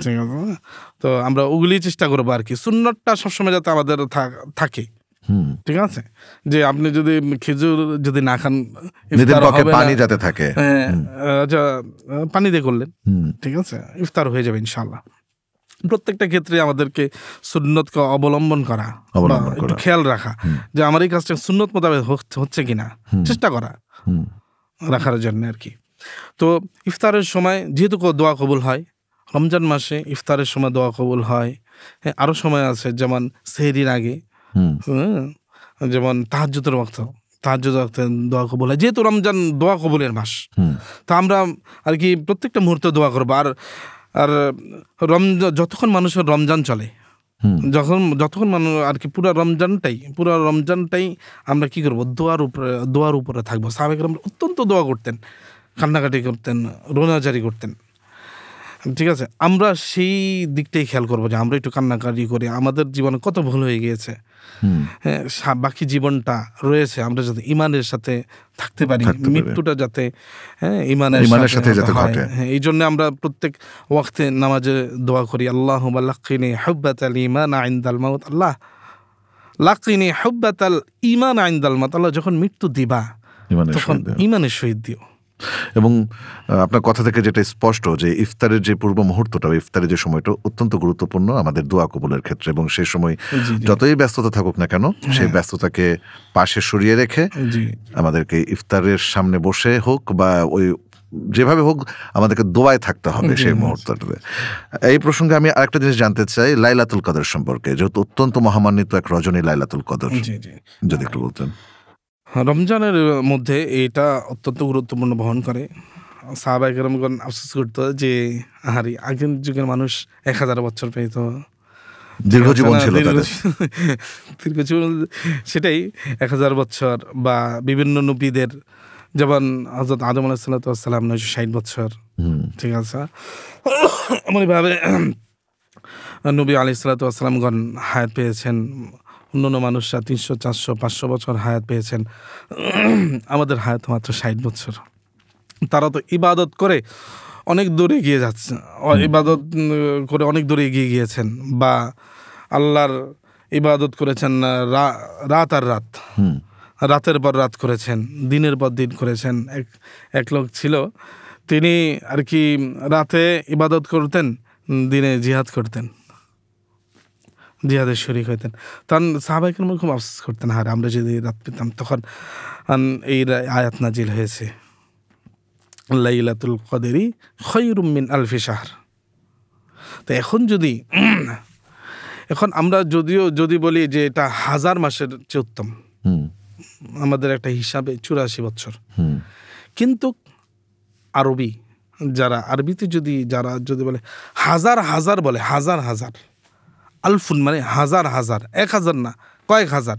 ঠিক আছে তো আমরা ওগুলি চেষ্টা করবো আর কি সুন্নতটা সবসময় যাতে আমাদের থাকে ঠিক আছে যে আপনি যদি খেজুর যদি না খান পানি যাতে থাকে হ্যাঁ, আচ্ছা, পানি দিয়ে করলেন ঠিক আছে ইফতার হয়ে যাবে ইনশাল্লাহ প্রত্যেকটা ক্ষেত্রে আমাদেরকে সুন্নতকে অবলম্বন করা একটু খেয়াল রাখা যে আমার এই কাজটা সুন্নত মোতাবেক হচ্ছে কিনা চেষ্টা করা রাখার জন্য আর কি তো ইফতারের সময় যেহেতু দোয়া কবুল হয় রমজান মাসে ইফতারের সময় দোয়া কবুল হয় হ্যাঁ আরও সময় আছে যেমন সেহরির আগে যেমন তাহাজুতের বক্ত তাহাজুদ দোয়া কবুল হয় যেহেতু রমজান দোয়া কবুলের মাস তা আমরা আর কি প্রত্যেকটা মুহূর্তে দোয়া করবো আর আর রমজান যতক্ষণ মানুষের রমজান চলে যখন যতক্ষণ মানুষ আর কি পুরো রমজানটাই পুরো রমজানটাই আমরা কি করবো দোয়ার উপরে দোয়ার উপরে থাকবো সাবেক অত্যন্ত দোয়া করতেন কান্নাকাটি করতেন রোনাজারি করতেন ঠিক আছে আমরা সেই দিকটাই খেয়াল করবো যে আমরা একটু কান্নাকাডি করি আমাদের জীবনে কত ভুল হয়ে গিয়েছে হ্যাঁ বাকি জীবনটা রয়েছে আমরা যাতে ইমানের সাথে থাকতে পারি মৃত্যুটা যাতে হ্যাঁ ইমানের সাথে হ্যাঁ এই জন্য আমরা প্রত্যেক ওয়াক্তে নামাজে দোয়া করি আল্লাহ লাকিনে হব্বাত আল ইমান আইন্দাল মাউত আল্লাহ লাকিনে হব্বাত আল ইমান আইন্দাল মাত আল্লাহ যখন মৃত্যু দিবা তখন ইমানের শহীদ দিও
এবং আপনার কথা থেকে যেটা স্পষ্ট যে ইফতারের যে পূর্ব মুহূর্তটা ইফতারের যে সময়টা অত্যন্ত গুরুত্বপূর্ণ আমাদের দোয়া কবুলের ক্ষেত্রে এবং সেই সময় যতই ব্যস্ততা থাকুক না কেন হ্যাঁ। সেই ব্যস্ততাকে পাশে সরিয়ে রেখে আমাদেরকে ইফতারের সামনে বসে হোক বা ওই যেভাবে হোক আমাদেরকে দোয়ায় থাকতে হবে সেই মুহূর্তটাতে এই প্রসঙ্গে আমি আরেকটা জিনিস জানতে চাই লাইলাতুল কদর সম্পর্কে যেহেতু অত্যন্ত মহামান্বিত এক রজনী লাইলাতুল কদর যদি একটু বলতেন
রমজানের মধ্যে এটা অত্যন্ত গুরুত্বপূর্ণ বহন করে সাহাবা একরমগণ আফসোস করত যে আহারি আগের যুগের মানুষ এক হাজার বছর পেত দীর্ঘজীবন ছিল দীর্ঘ সেটাই এক হাজার বছর বা বিভিন্ন নবীদের যেমন হজরত আদম আলাহিসাল্লাম নয়শো ষাট বছর ঠিক আছে এমনইভাবে নবী আলি সাল্লাতামগণ হায়াত পেয়েছেন অন্যান্য মানুষরা তিনশো চারশো পাঁচশো বছর হায়াত পেয়েছেন আমাদের হায়াত মাত্র ষাট বছর তারা তো ইবাদত করে অনেক দূরে এগিয়ে যাচ্ছে ইবাদত করে অনেক দূরে এগিয়ে গিয়েছেন বা আল্লাহর ইবাদত করেছেন রাত আর রাত রাতের পর রাত করেছেন দিনের পর দিন করেছেন এক এক লোক ছিল তিনি আর কি রাতে ইবাদত করতেন দিনে জিহাদ করতেন জিহাদের শরিক হইতেন তখন মধ্যে খুব আফসোস করতেন হারে আমরা যদি রাত পেতাম তখন এই আয়াত নাজিল হয়েছে লাইলাতুল কদেরি খৈরুমিন আলফি শাহর তো এখন যদি এখন আমরা যদিও যদি বলি যে এটা হাজার মাসের চেয়ে উত্তম আমাদের একটা হিসাবে চুরাশি বছর কিন্তু আরবি যারা আরবিতে যদি যারা যদি বলে হাজার হাজার বলে হাজার হাজার আলফুন মানে হাজার হাজার এক হাজার না কয়েক হাজার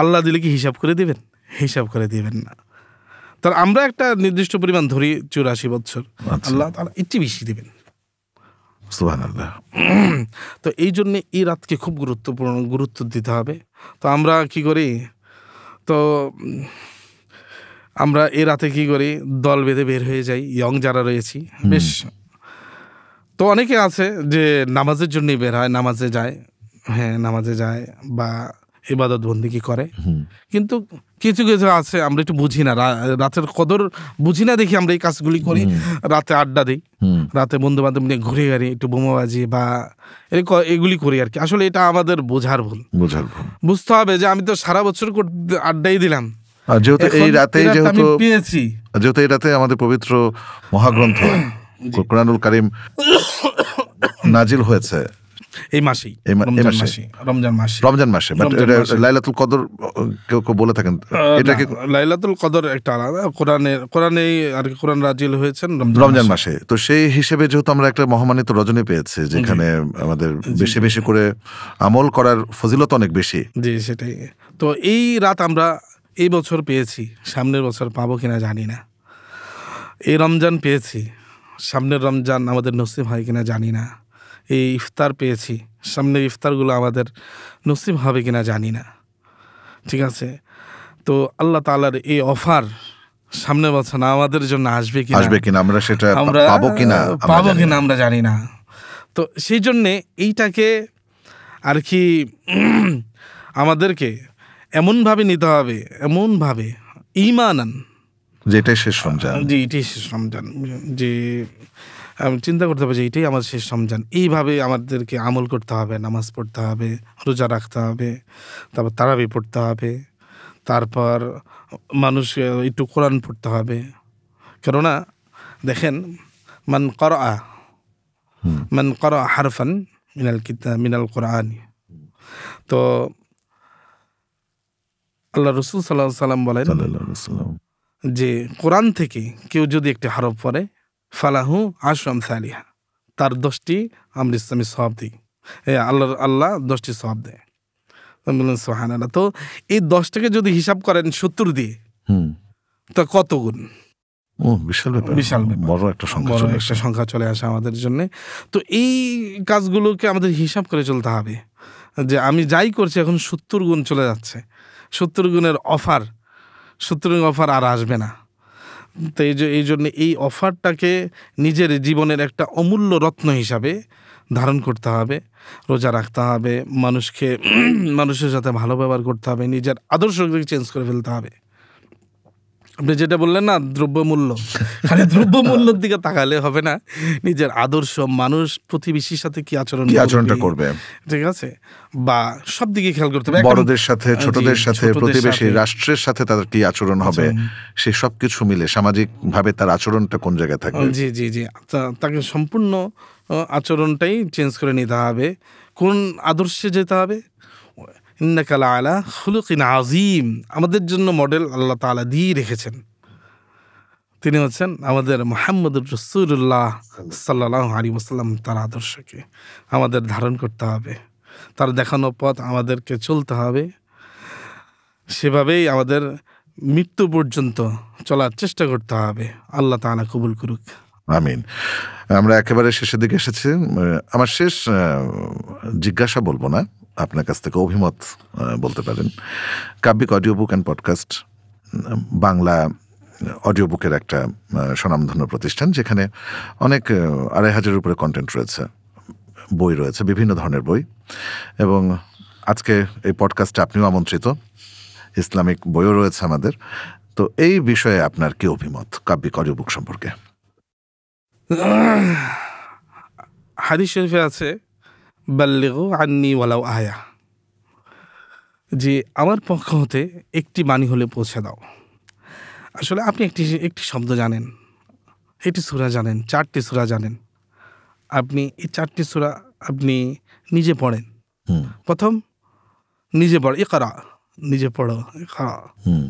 আল্লাহ দিলে কি হিসাব করে দিবেন হিসাব করে দিবেন না তার আমরা একটা নির্দিষ্ট পরিমাণ ধরি চুরাশি বছর আচ্ছা। আল্লাহ তারা একটু বেশি দিবেন তো এই জন্য এই রাতকে খুব গুরুত্বপূর্ণ গুরুত্ব দিতে হবে তো আমরা কি করি তো আমরা এই রাতে কি করি দল বেঁধে বের হয়ে যাই ইয়ং যারা রয়েছি বেশ তো অনেকে আছে যে নামাজের জন্যই বের হয় নামাজে যায় হ্যাঁ নামাজে যায় বা ইবাদত বন্দিকি করে কিন্তু কিছু কিছু আছে আমরা একটু বুঝি না রাতের কদর বুঝি না দেখি আমরা এই কাজগুলি করি রাতে আড্ডা দিই রাতে বন্ধু বান্ধব নিয়ে ঘুরে গাড়ি একটু বোমাবাজি বা এগুলি করি আর কি আসলে এটা আমাদের বোঝার ভুল বোঝার ভুল বুঝতে হবে যে আমি তো সারা বছর আড্ডাই দিলাম
যেহেতু এই রাতে যেহেতু পেয়েছি যেহেতু এই রাতে আমাদের পবিত্র মহাগ্রন্থ কোরআনুল কারিম নাজিল হয়েছে
এই মাসেই রমজান মাসে রমজান মাসে
লাইলাতুল কদর কেউ কেউ বলে থাকেন
এটাকে লাইলাতুল কদর একটা আলাদা কোরআনে কোরআনে আর কি কোরআন রাজিল হয়েছেন রমজান মাসে
তো সেই হিসেবে যেহেতু আমরা একটা মহামানিত রজনী পেয়েছে যেখানে আমাদের বেশি বেশি করে আমল করার ফজিলত অনেক বেশি
জি সেটাই তো এই রাত আমরা এই বছর পেয়েছি সামনের বছর পাবো কিনা জানি না এই রমজান পেয়েছি সামনের রমজান আমাদের নসিব হয় কিনা জানি না এই ইফতার পেয়েছি সামনের ইফতারগুলো আমাদের নসিব হবে কিনা জানি না ঠিক আছে তো আল্লাহ তালার এই অফার সামনে বছর না আমাদের জন্য আসবে কি আসবে
কিনা আমরা সেটা আমরা পাবো কিনা পাবো কিনা
আমরা জানি না তো সেই জন্যে এইটাকে আর কি আমাদেরকে এমনভাবে নিতে হবে এমনভাবে ইমানান
যেটাই শেষ রমজান
জি এটাই শেষ রমজান যে চিন্তা করতে হবে যে এটাই আমার শেষ রমজান এইভাবে আমাদেরকে আমল করতে হবে নামাজ পড়তে হবে রোজা রাখতে হবে তারপর তারাবি পড়তে হবে তারপর মানুষ একটু কোরআন পড়তে হবে কেননা দেখেন মান কর আ মান কর হারফান মিনাল কিতা মিনাল কোরআন তো আল্লাহ রসুল সাল্লাহ সাল্লাম বলেন যে কোরআন থেকে কেউ যদি একটি হারফ পড়ে ফালাহু আশরাম সালিহা তার দশটি আমরা ইসলামী সব দিই আল্লাহ আল্লাহ দশটি সব দেয় বললেন সোহান আল্লাহ তো এই দশটাকে যদি হিসাব করেন সত্তর দিয়ে তা কত গুণ বিশাল বিশাল বড় একটা সংখ্যা একটা সংখ্যা চলে আসে আমাদের জন্য তো এই কাজগুলোকে আমাদের হিসাব করে চলতে হবে যে আমি যাই করছি এখন সত্তর গুণ চলে যাচ্ছে সত্তর গুণের অফার সুতরাং অফার আর আসবে না তো এই যে এই জন্য এই অফারটাকে নিজের জীবনের একটা অমূল্য রত্ন হিসাবে ধারণ করতে হবে রোজা রাখতে হবে মানুষকে মানুষের সাথে ভালো ব্যবহার করতে হবে নিজের আদর্শকে চেঞ্জ করে ফেলতে হবে আপনি যেটা বললেন না দ্রব্যমূল্য খালি দ্রব্যমূল্যের দিকে তাকালে হবে না নিজের আদর্শ মানুষ প্রতিবেশীর সাথে কি আচরণ আচরণটা করবে ঠিক আছে বা সব দিকে খেয়াল করতে হবে বড়দের সাথে ছোটদের সাথে প্রতিবেশী
রাষ্ট্রের সাথে তাদের কি আচরণ আচ্ছা। হবে সে সব কিছু মিলে সামাজিক ভাবে তার আচরণটা কোন জায়গায় থাকবে জি
জি জি তাকে সম্পূর্ণ আচরণটাই চেঞ্জ করে নিতে হবে কোন আদর্শে যেতে হবে ইন্নাকালা আলা খুলুকিন আজিম আমাদের জন্য মডেল আল্লাহ তালা দিয়ে রেখেছেন তিনি হচ্ছেন আমাদের মোহাম্মদুর রসুল্লাহ সাল্লাহ আলী মুসাল্লাম তার আদর্শকে আমাদের ধারণ করতে হবে তার দেখানো পথ আমাদেরকে চলতে হবে সেভাবেই আমাদের মৃত্যু পর্যন্ত চলার চেষ্টা করতে হবে আল্লাহ তালা কবুল করুক আমিন
আমরা একেবারে শেষের দিকে এসেছি আমার শেষ জিজ্ঞাসা বলবো না আপনার কাছ থেকে অভিমত বলতে পারেন কাব্যিক audio book and podcast Bangla audio বুকের একটা স্বনামধন্য প্রতিষ্ঠান যেখানে অনেক আড়াই হাজারের উপরে কন্টেন্ট রয়েছে বই রয়েছে বিভিন্ন ধরনের বই এবং আজকে এই পডকাস্টে আপনিও আমন্ত্রিত ইসলামিক বইও রয়েছে আমাদের তো এই বিষয়ে আপনার কি অভিমত কাব্যিক অডিও বুক সম্পর্কে
হাদিস শরীফে আছে বাল্লিগো আন্নি ওয়ালাও আয়া যে আমার পক্ষ হতে একটি বাণী হলে পৌঁছে দাও আসলে আপনি একটি একটি শব্দ জানেন একটি সুরা জানেন চারটি সুরা জানেন আপনি এই চারটি সুরা আপনি নিজে পড়েন প্রথম নিজে পড়ো এ করা নিজে পড়ো করা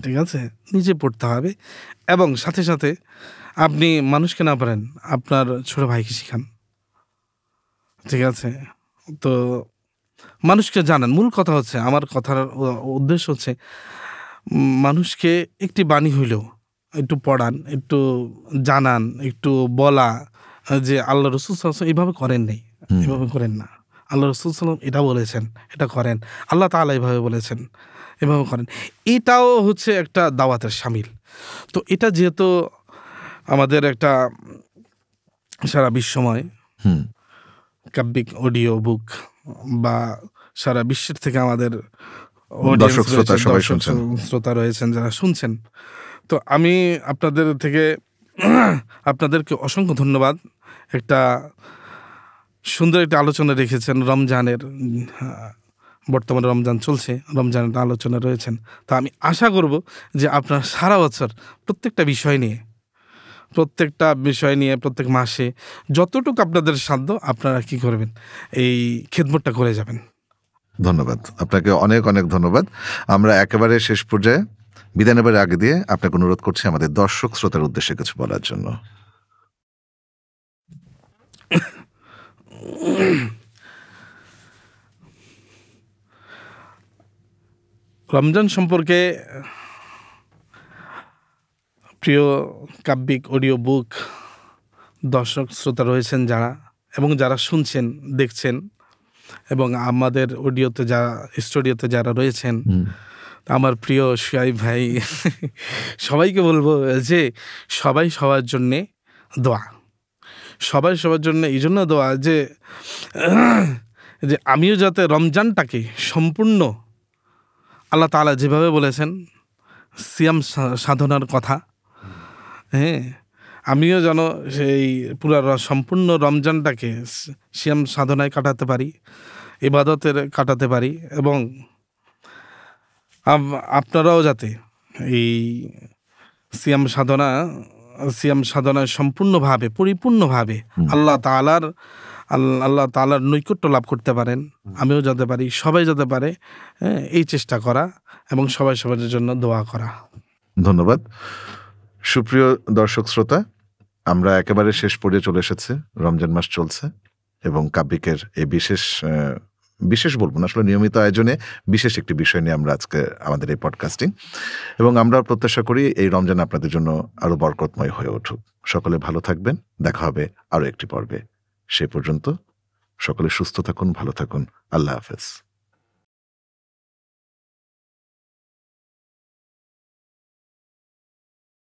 ঠিক আছে নিজে পড়তে হবে এবং সাথে সাথে আপনি মানুষকে না পারেন আপনার ছোট ভাইকে শিখান ঠিক আছে তো মানুষকে জানান মূল কথা হচ্ছে আমার কথার উদ্দেশ্য হচ্ছে মানুষকে একটি বাণী হইলেও একটু পড়ান একটু জানান একটু বলা যে আল্লাহ রসুল সাল্লাম এইভাবে করেন নেই এভাবে করেন না আল্লাহ রসুল সাল্লাম এটা বলেছেন এটা করেন আল্লাহ তালা এইভাবে বলেছেন এভাবে করেন এটাও হচ্ছে একটা দাওয়াতের সামিল তো এটা যেহেতু আমাদের একটা সারা বিশ্বময় কাব্যিক অডিও বুক বা সারা বিশ্বের থেকে আমাদের দর্শক শ্রোতা সবাই শুনছেন শ্রোতা রয়েছেন যারা শুনছেন তো আমি আপনাদের থেকে আপনাদেরকে অসংখ্য ধন্যবাদ একটা সুন্দর একটা আলোচনা রেখেছেন রমজানের বর্তমানে রমজান চলছে রমজানের আলোচনা রয়েছেন তা আমি আশা করব যে আপনার সারা বছর প্রত্যেকটা বিষয় নিয়ে প্রত্যেকটা বিষয় নিয়ে প্রত্যেক মাসে যতটুকু আপনাদের সাধ্য আপনারা কি করবেন এই খেদমতটা করে যাবেন
ধন্যবাদ আপনাকে অনেক অনেক ধন্যবাদ আমরা একেবারে শেষ পর্যায়ে বিদায় নেবার আগে দিয়ে আপনাকে অনুরোধ করছি আমাদের দর্শক শ্রোতার উদ্দেশ্যে কিছু বলার জন্য
রমজান সম্পর্কে প্রিয় কাব্যিক অডিও বুক দর্শক শ্রোতা রয়েছেন যারা এবং যারা শুনছেন দেখছেন এবং আমাদের অডিওতে যা স্টুডিওতে যারা রয়েছেন আমার প্রিয় সুয়াই ভাই সবাইকে বলবো যে সবাই সবার জন্যে দোয়া সবাই সবার জন্য এই জন্য দোয়া যে যে আমিও যাতে রমজানটাকে সম্পূর্ণ আল্লাহ তালা যেভাবে বলেছেন সিয়াম সাধনার কথা হ্যাঁ আমিও যেন সেই পুরো সম্পূর্ণ রমজানটাকে শ্যাম সাধনায় কাটাতে পারি ইবাদতের কাটাতে পারি এবং আপনারাও যাতে এই সিয়াম সাধনা সিয়াম সাধনায় সম্পূর্ণভাবে পরিপূর্ণভাবে আল্লাহ তালার আল্লাহ তালার নৈকট্য লাভ করতে পারেন আমিও যেতে পারি সবাই যেতে পারে হ্যাঁ, এই চেষ্টা করা এবং সবাই সবার জন্য দোয়া করা
ধন্যবাদ সুপ্রিয় দর্শক শ্রোতা আমরা একেবারে শেষ পর্যায়ে চলে এসেছে রমজান মাস চলছে এবং কাব্যিকের এই বিশেষ বিশেষ বলবো না আসলে নিয়মিত আয়োজনে বিশেষ একটি বিষয় নিয়ে আমরা আজকে আমাদের এই পডকাস্টিং এবং আমরা প্রত্যাশা করি এই রমজান আপনাদের জন্য আরও বরকতময় হয়ে উঠুক সকলে ভালো থাকবেন দেখা হবে আরও একটি পর্বে সে পর্যন্ত সকলে সুস্থ থাকুন ভালো থাকুন আল্লাহ হাফেজ